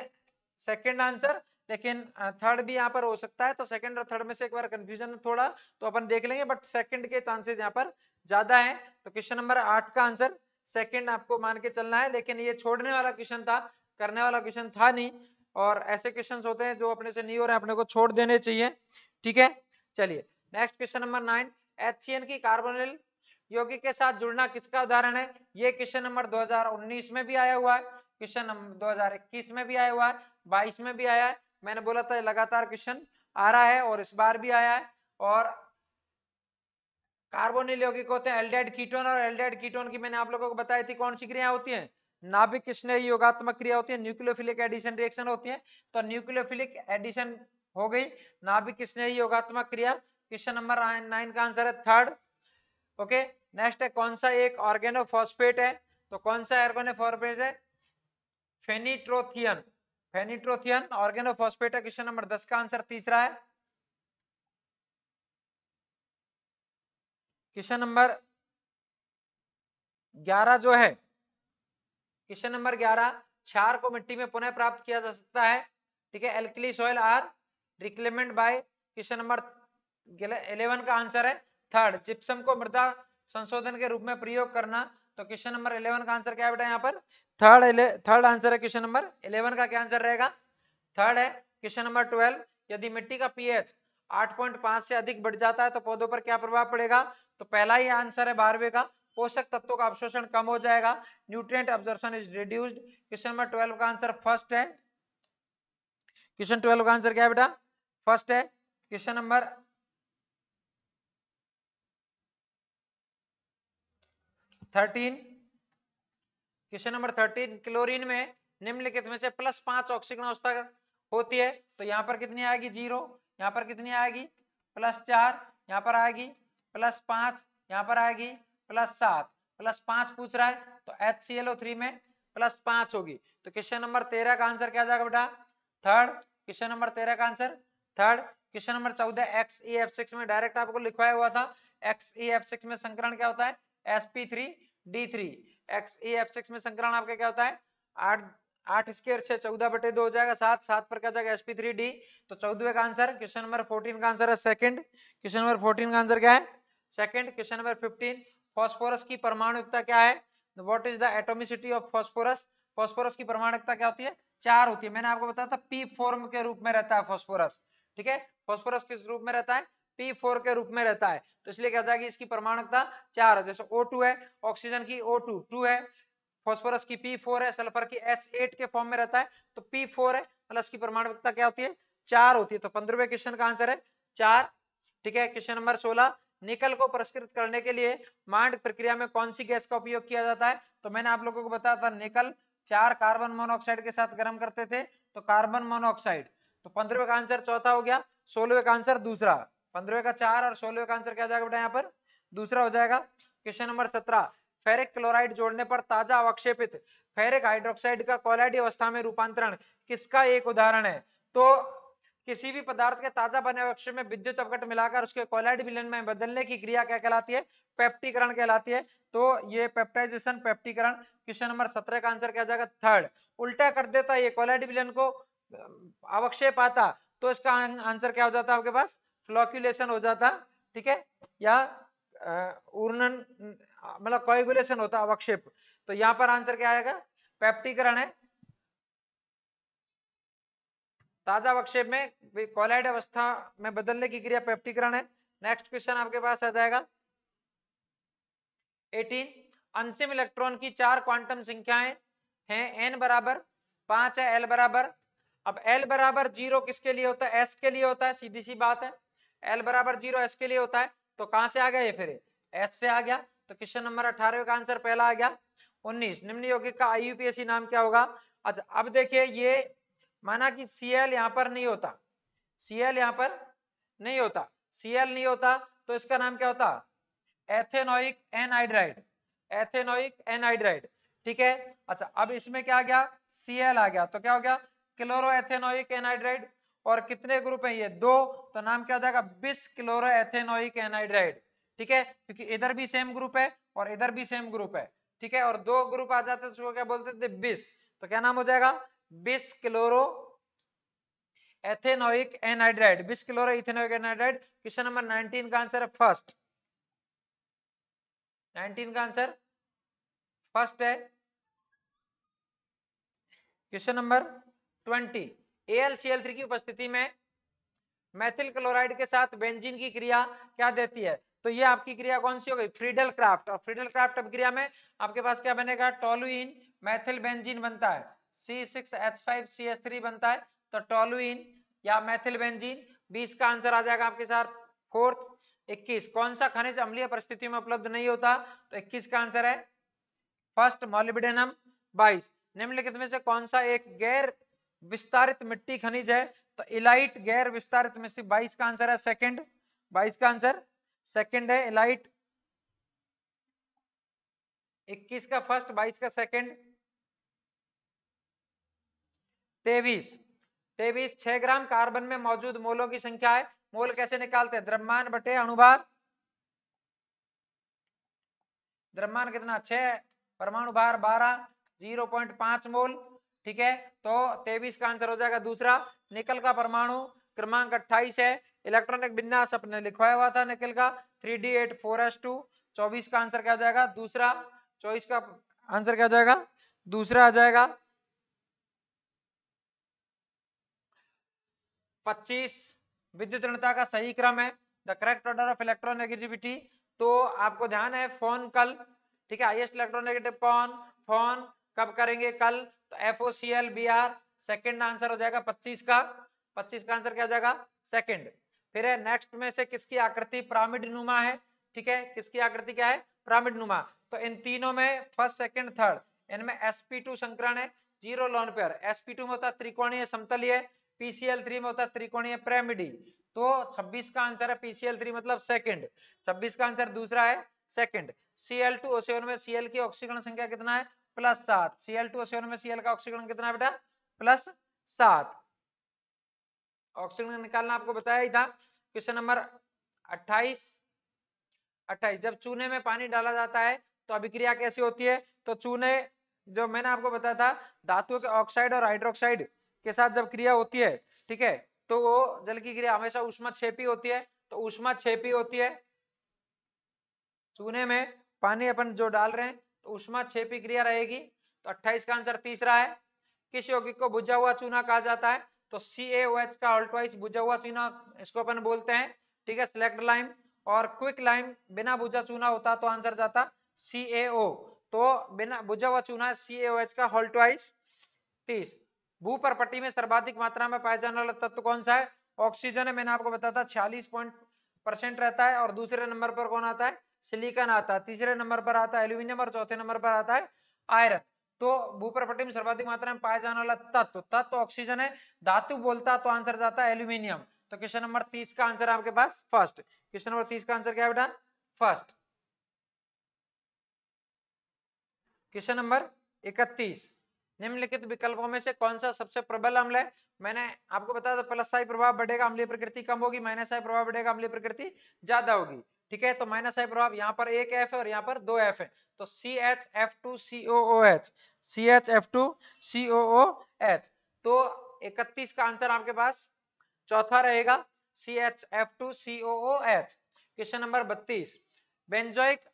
सेकेंड आंसर लेकिन थर्ड भी यहाँ पर हो सकता है तो सेकंड और थर्ड में से एक बार कंफ्यूजन थोड़ा तो अपन देख लेंगे बट सेकंड के चांसेस यहाँ पर ज्यादा है तो क्वेश्चन नंबर आठ का आंसर सेकंड आपको मान के चलना है लेकिन ये छोड़ने वाला क्वेश्चन था करने वाला क्वेश्चन था नहीं और ऐसे क्वेश्चन होते हैं जो अपने से नहीं हो रहे अपने को छोड़ देने चाहिए ठीक है चलिए next question number nine H की कार्बोनिल यौगिक के साथ जुड़ना किसका उदाहरण है ये क्वेश्चन नंबर 2019 में भी आया हुआ है क्वेश्चन नंबर 2021 में भी आया हुआ है 22 में भी आया है मैंने बोला था लगातार क्वेश्चन आ रहा है और इस बार भी आया है और कार्बोनिल यौगिक होते हैं एल्डेड कीटोन और एल्डेड कीटोन की मैंने आप लोगों को बताई थी कौन सी क्रिया होती है नाभिक किसने योगात्मक क्रिया होती है न्यूक्लियोफिलिक एडिशन रिएक्शन होती है तो न्यूक्लियोफिलिक एडिशन हो गई नाभिक किसने योगात्मक क्रिया क्वेश्चन नंबर नाइन का आंसर है थर्ड ओके नेक्स्ट है कौन सा एक ऑर्गेनोफॉस्फेट है तो कौन सा ऑर्गेनोफॉस्फेट है फेनिट्रोथियन फेनिट्रोथियन ऑर्गेनोफॉस्फेट है क्वेश्चन नंबर दस का आंसर तीसरा है क्वेश्चन नंबर ग्यारह जो है क्वेश्चन नंबर ग्यारह क्षार को मिट्टी में पुनः प्राप्त किया जा सकता है ठीक है alkali soil are reclaimed by question number eleven का आंसर है थर्ड जिप्सम को मृदा संशोधन के रूप में प्रयोग करना तो क्वेश्चन नंबर इलेवन का आंसर क्या है बेटा यहाँ पर थर्ड थर्ड आंसर है क्वेश्चन नंबर इलेवन का क्या आंसर रहेगा थर्ड है क्वेश्चन नंबर ट्वेल्व यदि मिट्टी का पीएच 8.5 से अधिक बढ़ जाता है तो पौधों पर क्या प्रभाव पड़ेगा तो पहला ही आंसर है बारहवें का पोषक तत्वों का अवशोषण कम हो जाएगा nutrient absorption is reduced question number twelve का आंसर फर्स्ट है क्वेश्चन ट्वेल्व का आंसर क्या है बेटा फर्स्ट है question number thirteen question number thirteen chlorine में निम्नलिखित में से प्लस पांच ऑक्सीजन अवस्था होती है तो यहाँ पर कितनी आएगी जीरो यहाँ पर कितनी आएगी प्लस चार यहाँ पर आएगी प्लस पांच यहाँ पर आएगी प्लस सात प्लस पांच पूछ रहा है तो H C L O three में प्लस पांच होगी तो क्वेश्चन नंबर तेरह का आंसर क्या जाएगा बेटा थर्ड क्वेश्चन नंबर तेरह का आंसर थर्ड क्वेश्चन नंबर चौदह एक्स ई एफ सिक्स में डायरेक्ट आपको लिखवाया हुआ था एक्स ई एफ सिक्स में संकरण क्या होता है sp3 d3 x A F six में संकरण आपका क्या होता है आठ आठ स्केयर छह चौदह बटे दो हो जाएगा सात सात पर क्या जाएगा एसपी थ्री डी तो चौदह का आंसर क्वेश्चन नंबर फोर्टीन का आंसर है सेकंड क्वेश्चन नंबर फोर्टीन का आंसर क्या है second question number fifteen phosphorus की परमाणुकता क्या है what is the atomicity of phosphorus phosphorus की परमाणुकता क्या होती है चार होती है मैंने आपको बताया था पी फॉर्म के रूप में रहता है फॉस्फोरस ठीक है फॉस्फोरस किस रूप में रहता है पी फोर के रूप में रहता है तो इसलिए कहता है कि इसकी परमाणुकता चार है जैसे ओ टू है ऑक्सीजन की ओ टू टू है फॉस्फोरस की पी फोर है सल्फर की एस एट के फॉर्म में रहता है तो पी फोर है मतलब इसकी परमाणुकता क्या होती है चार होती है तो पंद्रहवें क्वेश्चन का आंसर है चार ठीक है क्वेश्चन नंबर सोलह निकल को परिष्कृत करने के लिए मांड प्रक्रिया में कौन सी गैस का उपयोग किया जाता है तो मैंने आप लोगों को बताया था निकल चार कार्बन मोनोऑक्साइड के साथ गर्म करते थे तो कार्बन मोनोऑक्साइड तो पंद्रह का आंसर चौथा हो गया सोलह का आंसर दूसरा पंद्रह का चार और सोलह का आंसर क्या हो जाएगा बेटा यहाँ पर दूसरा हो जाएगा क्वेश्चन नंबर सत्रह फेरिक क्लोराइड जोड़ने पर ताजा अवक्षेपित फेरिक हाइड्रोक्साइड का कोलाइडी अवस्था में रूपांतरण किसका एक उदाहरण है तो किसी भी पदार्थ के ताजा बने अवक्षेप में विद्युत अवकट मिलाकर उसके कोलाइड विलन में बदलने की क्रिया क्या कहलाती है पेप्टीकरण कहलाती है तो ये पेप्टाइजेशन पेप्टीकरण क्वेश्चन नंबर सत्रह का आंसर क्या जाएगा थर्ड उल्टा कर देता ये कोलाइड विलन को अवक्षेप आता तो इसका आंसर क्या हो जाता है आपके पास फ्लॉक्यूलेशन हो जाता ठीक है या उर्णन मतलब कॉइगुलेशन होता अवक्षेप तो यहां पर आंसर क्या आएगा पैप्टीकरण है ताजा अवक्षेप में कॉलाइड अवस्था में बदलने की क्रिया पैप्टीकरण है नेक्स्ट क्वेश्चन आपके पास आ जाएगा 18 अंतिम इलेक्ट्रॉन की चार क्वांटम संख्याएं हैं एन बराबर पांच है एल बराबर अब एल बराबर जीरो किसके लिए होता है एस के लिए होता है सीधी सी बात है एल बराबर जीरो एस के लिए होता है तो कहां से आ गया ये फिर एस से आ गया तो क्वेश्चन नंबर अठारह का आंसर पहला आ गया उन्नीस निम्न यौगिक का आई नाम क्या होगा अच्छा अब देखिये ये माना कि सी एल यहाँ पर नहीं होता सी एल यहाँ पर नहीं होता सी एल नहीं होता तो इसका नाम क्या होता एथेनोइक एनहाइड्राइड एथेनोइक एनहाइड्राइड ठीक है अच्छा अब इसमें क्या आ गया सी एल आ गया तो क्या हो गया क्लोरो एथेनोइक एनहाइड्राइड और कितने ग्रुप है ये दो तो नाम क्या हो जाएगा बिस क्लोरो एथेनोइक एनाइड्राइड ठीक है क्योंकि इधर भी सेम ग्रुप है और इधर भी सेम ग्रुप है ठीक है और दो ग्रुप आ जाते तो क्या बोलते थे बिस तो क्या नाम हो जाएगा bis chloro ethanoic anhydride bis chloro ethanoic anhydride question number 19 का आंसर है फर्स्ट 19 का आंसर फर्स्ट है क्वेश्चन नंबर 20 AlCl3 की उपस्थिति में मैथिल क्लोराइड के साथ बेंजीन की क्रिया क्या देती है तो ये आपकी क्रिया कौन सी हो गई फ्रीडल क्राफ्ट और फ्रीडल क्राफ्ट अभिक्रिया में आपके पास क्या बनेगा टोलुइन मैथिल बेंजीन बनता है C6H5CH3 बनता है तो टोलुइन या मैथिल बेंजीन 20 का आंसर आ जाएगा आपके साथ फोर्थ 21 कौन सा खनिज अम्लीय परिस्थिति में उपलब्ध नहीं होता तो 21 का आंसर है फर्स्ट मॉलिबिडेनम 22 निम्नलिखित में से कौन सा एक गैर विस्तारित मिट्टी खनिज है तो इलाइट गैर विस्तारित मिट्टी 22 का आंसर है सेकंड 22 का आंसर सेकंड है इलाइट 21 का फर्स्ट 22 का सेकंड 23 तेवीस छह ग्राम कार्बन में मौजूद मोलों की संख्या है मोल कैसे निकालते हैं द्रव्यमान बटे अणुभार द्रव्यमान कितना छह परमाणु भार बारह जीरो पॉइंट पांच मोल ठीक है तो तेवीस का आंसर हो जाएगा दूसरा निकल का परमाणु क्रमांक अट्ठाईस है इलेक्ट्रॉनिक विन्यास अपने लिखवाया हुआ था निकल का three D eight four S two चौबीस का आंसर क्या हो जाएगा दूसरा चौबीस का आंसर क्या हो जाएगा दूसरा आ जाएगा पच्चीस विद्युत का सही क्रम है the correct order of electronegativity तो आपको ध्यान है फोन कल ठीक है हाइएस्ट इलेक्ट्रोनेगेटिव कौन फोन कब करेंगे कल तो F O C L B R second answer हो जाएगा 25 का 25 का आंसर क्या हो जाएगा सेकेंड फिर है नेक्स्ट में से किसकी आकृति प्रामिड नुमा है ठीक है किसकी आकृति क्या है प्रामिड नुमा तो इन तीनों में फर्स्ट सेकेंड थर्ड इनमें टू संक्रण है जीरो लोन पेयर टू में होता है त्रिकोणीय समतलीय पीसीएल थ्री में होता तो है त्रिकोणीय प्रेमिडी तो 26 का आंसर है पीसीएल थ्री मतलब सेकेंड 26 का आंसर दूसरा है सेकेंड सेकंड cl2 ओसेन में सीएल की ऑक्सीकरण संख्या कितना है प्लस सात सीएल टू सेवन में सीएल का ऑक्सीकरण कितना बेटा प्लस सात ऑक्सीकरण निकालना आपको बताया ही था क्वेश्चन नंबर अट्ठाईस अट्ठाईस जब चूने में पानी डाला जाता है तो अभिक्रिया कैसी होती है तो चूने जो मैंने आपको बताया था धातु के ऑक्साइड और हाइड्रोक्साइड के साथ जब क्रिया होती है ठीक है तो वो जल की क्रिया हमेशा उष्मा छेपी होती है तो उष्मा छेपी होती है चूने में पानी अपन जो डाल रहे हैं तो उष्मा छेपी क्रिया रहेगी तो 28 का आंसर तीसरा है किस यौगिक को बुझा हुआ चूना कहा जाता है तो सी ए एच का अल्टवाइज बुझा हुआ चूना इसको अपन बोलते हैं ठीक है सिलेक्ट लाइम और क्विक लाइम बिना बुझा चूना होता तो आंसर जाता सी तो बिना बुझा हुआ चूना सी एच का होल्टवाइज तीस भू पर पट्टी में सर्वाधिक मात्रा में पाया जाने वाला तत्व कौन सा है ऑक्सीजन है मैंने आपको बताया था छियालीस पॉइंट परसेंट रहता है और दूसरे नंबर पर कौन आता है सिलिकन आता है तीसरे नंबर पर आता है एल्यूमिनियम और चौथे नंबर पर आता है आयरन तो भूप्रपट्टी में सर्वाधिक मात्रा में पाया जाने वाला तत्व तत्व ऑक्सीजन है धातु बोलता तो आंसर जाता है एल्यूमिनियम तो क्वेश्चन नंबर तीस का आंसर आपके पास फर्स्ट क्वेश्चन नंबर तीस का आंसर क्या है बेटा फर्स्ट क्वेश्चन नंबर इकतीस निम्नलिखित विकल्पों में से कौन सा सबसे प्रबल अम्ल है मैंने आपको बताया था प्लस साई प्रभाव बढ़ेगा अम्लीय प्रकृति कम होगी माइनस साई प्रभाव बढ़ेगा अम्लीय प्रकृति ज्यादा होगी ठीक है तो माइनस है प्रभाव यहाँ पर एक एफ है और यहाँ पर दो एफ है तो C H F two C O O H C H F two C O O H तो इकतीस का आंसर आपके पास चौथा रहेगा C H F two C O O H question number बत्तीस बेंजोइक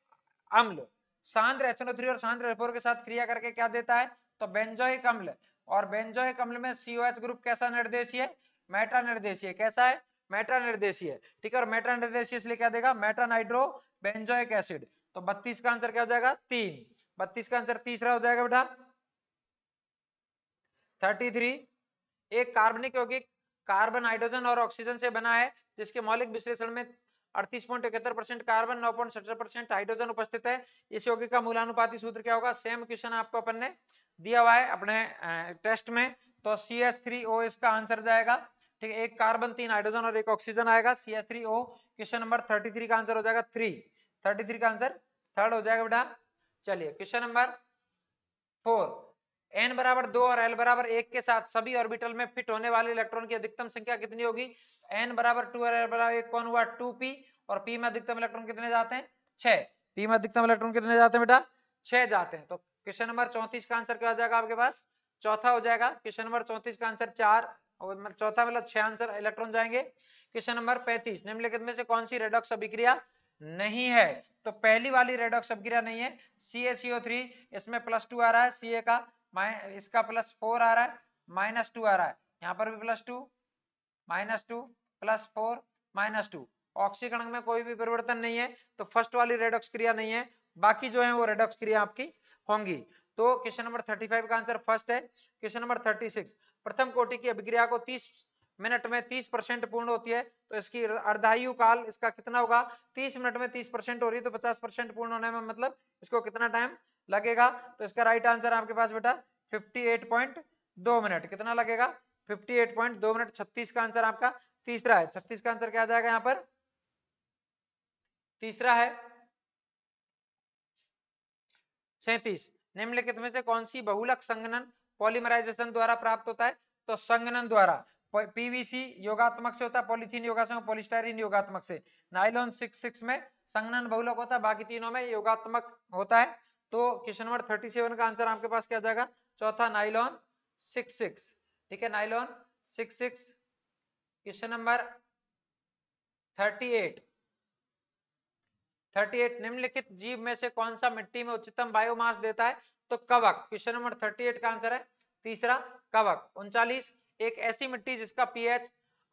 अम्ल सांद्र एच थ्री और सांद्र एफ के साथ क्रिया करके क्या देता है तो बेंजोइक अम्ल और बेंजोइक अम्ल में सीओएच ग्रुप कैसा निर्देशीय मेटा निर्देशीय कैसा है मेटा निर्देशीय ठीक है और मेटा निर्देशीय इसलिए क्या देगा मेटन नाइड्रो बेंजोइक एसिड तो बत्तीस का आंसर क्या हो जाएगा तीन बत्तीस का आंसर तीसरा हो जाएगा बेटा थर्टी थ्री एक कार्बनिक यौगिक कार्बन हाइड्रोजन और ऑक्सीजन से बना है जिसके मौलिक विश्लेषण में अड़तीस पॉइंट इकहत्तर परसेंट कार्बन नौ पॉइंट सत्तर परसेंट हाइड्रोजन उपस्थित है इस यौगिक का मूलानुपाती सूत्र क्या होगा सेम क्वेश्चन आपको अपन ने दिया हुआ है अपने टेस्ट में तो सी एच थ्री ओ इसका आंसर जाएगा ठीक है एक कार्बन तीन हाइड्रोजन और एक ऑक्सीजन आएगा C S three O question number thirty three का आंसर हो जाएगा थ्री थर्टी थ्री का आंसर थर्ड हो जाएगा बेटा चलिए क्वेश्चन नंबर फोर एन बराबर दो और एल बराबर एक के साथ सभी ऑर्बिटल में फिट होने वाले इलेक्ट्रॉन की अधिकतम संख्या कितनी होगी एन बराबर टू और एल बराबर एक कौन हुआ टू पी और पी में अधिकतम इलेक्ट्रॉन कितने जाते हैं छह पी में अधिकतम इलेक्ट्रॉन कितने जाते हैं बेटा छह जाते हैं तो क्वेश्चन नंबर चौंतीस का आंसर क्या हो जाएगा आपके पास चौथा हो जाएगा क्वेश्चन नंबर चौंतीस का आंसर चार और चौथा मतलब छह आंसर इलेक्ट्रॉन जाएंगे क्वेश्चन नंबर पैंतीस निम्नलिखित में से कौन सी रेडॉक्स अभिक्रिया नहीं है तो पहली वाली रेडॉक्स अभिक्रिया नहीं है सी ए सीओ थ्री इसमें प्लस टू आ रहा है सी ए का इसका प्लस फोर आ रहा है माइनस टू आ रहा है यहाँ पर भी plus two minus two plus four minus two ऑक्सीकरण में कोई भी परिवर्तन नहीं है तो फर्स्ट वाली रेडॉक्स क्रिया नहीं है बाकी जो है वो रेडॉक्स क्रिया आपकी होंगी तो क्वेश्चन नंबर 35 का आंसर फर्स्ट है क्वेश्चन नंबर 36 प्रथम कोटि की अभिक्रिया को 30 मिनट में 30 परसेंट पूर्ण होती है तो इसकी अर्धायु काल इसका कितना होगा 30 मिनट में 30 परसेंट हो रही है तो 50 परसेंट पूर्ण होने में मतलब इसको कितना टाइम लगेगा तो इसका राइट आंसर आपके पास बेटा 58.2 मिनट कितना लगेगा 58.2 मिनट 36 का आंसर आपका तीसरा है छत्तीस का आंसर क्या आ जाएगा यहाँ पर तीसरा है सैतीस निम्नलिखित में से कौन सी बहुलक संगनन पॉलीमराइजेशन द्वारा प्राप्त होता है तो संगनन द्वारा पीवीसी योगात्मक से होता है पॉलिथीन योगात्मक पॉलिस्टाइरीन योगात्मक से नाइलोन सिक्स सिक्स में संगनन बहुलक होता है बाकी तीनों में योगात्मक होता है तो क्वेश्चन नंबर थर्टी सेवन का आंसर आपके पास क्या जाएगा चौथा नाइलॉन सिक्स सिक्स ठीक है nylon six six question number thirty eight thirty eight निम्नलिखित जीव में से कौन सा मिट्टी में उच्चतम बायोमास देता है तो कवक क्वेश्चन नंबर 38 का आंसर है तीसरा कवक उनचालीस एक ऐसी मिट्टी जिसका पीएच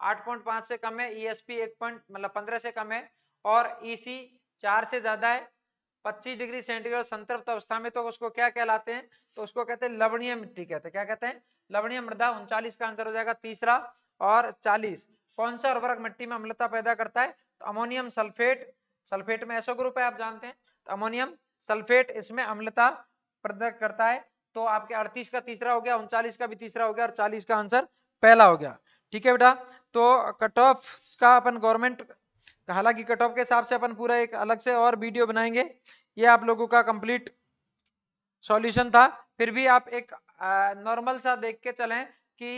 8.5 से कम है ईएसपी e एक पॉइंट मतलब पंद्रह से कम है और ईसी e चार से ज्यादा है 25 डिग्री सेंटीग्रेड संतृप्त अवस्था में तो उसको क्या कहलाते हैं तो उसको कहते हैं लवणीय मिट्टी कहते हैं क्या कहते हैं लवणीय मृदा उनचालीस का आंसर हो जाएगा तीसरा और चालीस कौन सा उर्वरक मिट्टी में अम्लता पैदा करता है तो अमोनियम सल्फेट सल्फेट में ऐसा ग्रुप है आप जानते हैं तो अमोनियम सल्फेट इसमें अम्लता प्रदत्त करता है तो आपके अड़तीस का तीसरा हो गया उनचालीस का भी तीसरा हो गया और चालीस का आंसर पहला हो गया ठीक है बेटा तो कट ऑफ का अपन गवर्नमेंट हालांकि कट ऑफ के हिसाब से अपन पूरा एक अलग से और वीडियो बनाएंगे ये आप लोगों का कंप्लीट सॉल्यूशन था फिर भी आप एक नॉर्मल सा देख के चले कि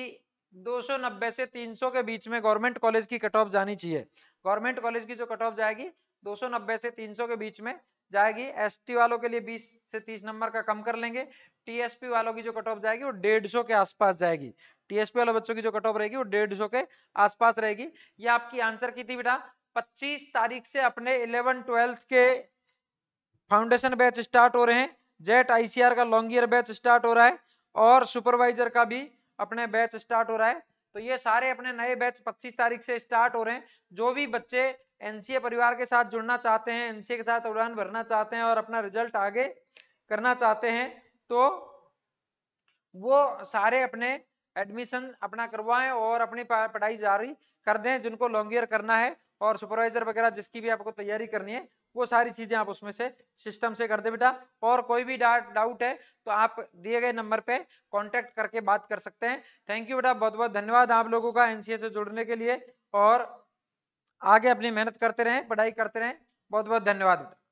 290 से 300 के बीच में गवर्नमेंट कॉलेज की कट ऑफ जानी चाहिए गवर्नमेंट कॉलेज की जो कट ऑफ जाएगी 290 से 300 के बीच में जाएगी एस वालों के लिए 20 से 30 नंबर का कम कर लेंगे टीएसपी वालों की जो कट ऑफ जाएगी वो डेढ़ सौ के आसपास जाएगी टीएसपी वाले बच्चों की जो कट ऑफ रहेगी वो डेढ़ सौ के आसपास रहेगी ये आपकी आंसर की थी बेटा 25 तारीख से अपने 11 ट्वेल्थ के फाउंडेशन बैच स्टार्ट हो रहे हैं जेट आईसीआर का लॉन्ग ईयर बैच स्टार्ट हो रहा है और सुपरवाइजर का भी अपने बैच स्टार्ट हो रहा है तो ये सारे अपने नए बैच 25 तारीख से स्टार्ट हो रहे हैं जो भी बच्चे एनसीए परिवार के साथ जुड़ना चाहते हैं एनसीए के साथ उड़ान भरना चाहते हैं और अपना रिजल्ट आगे करना चाहते हैं तो वो सारे अपने एडमिशन अपना करवाएं और अपनी पढ़ाई जारी कर दें जिनको लॉन्ग ईयर करना है और सुपरवाइजर वगैरह जिसकी भी आपको तैयारी करनी है वो सारी चीजें आप उसमें से सिस्टम से कर दे बेटा और कोई भी डाउट है तो आप दिए गए नंबर पे कांटेक्ट करके बात कर सकते हैं थैंक यू बेटा बहुत बहुत धन्यवाद आप लोगों का एनसीए से जुड़ने के लिए और आगे अपनी मेहनत करते रहें पढ़ाई करते रहें बहुत बहुत धन्यवाद बेटा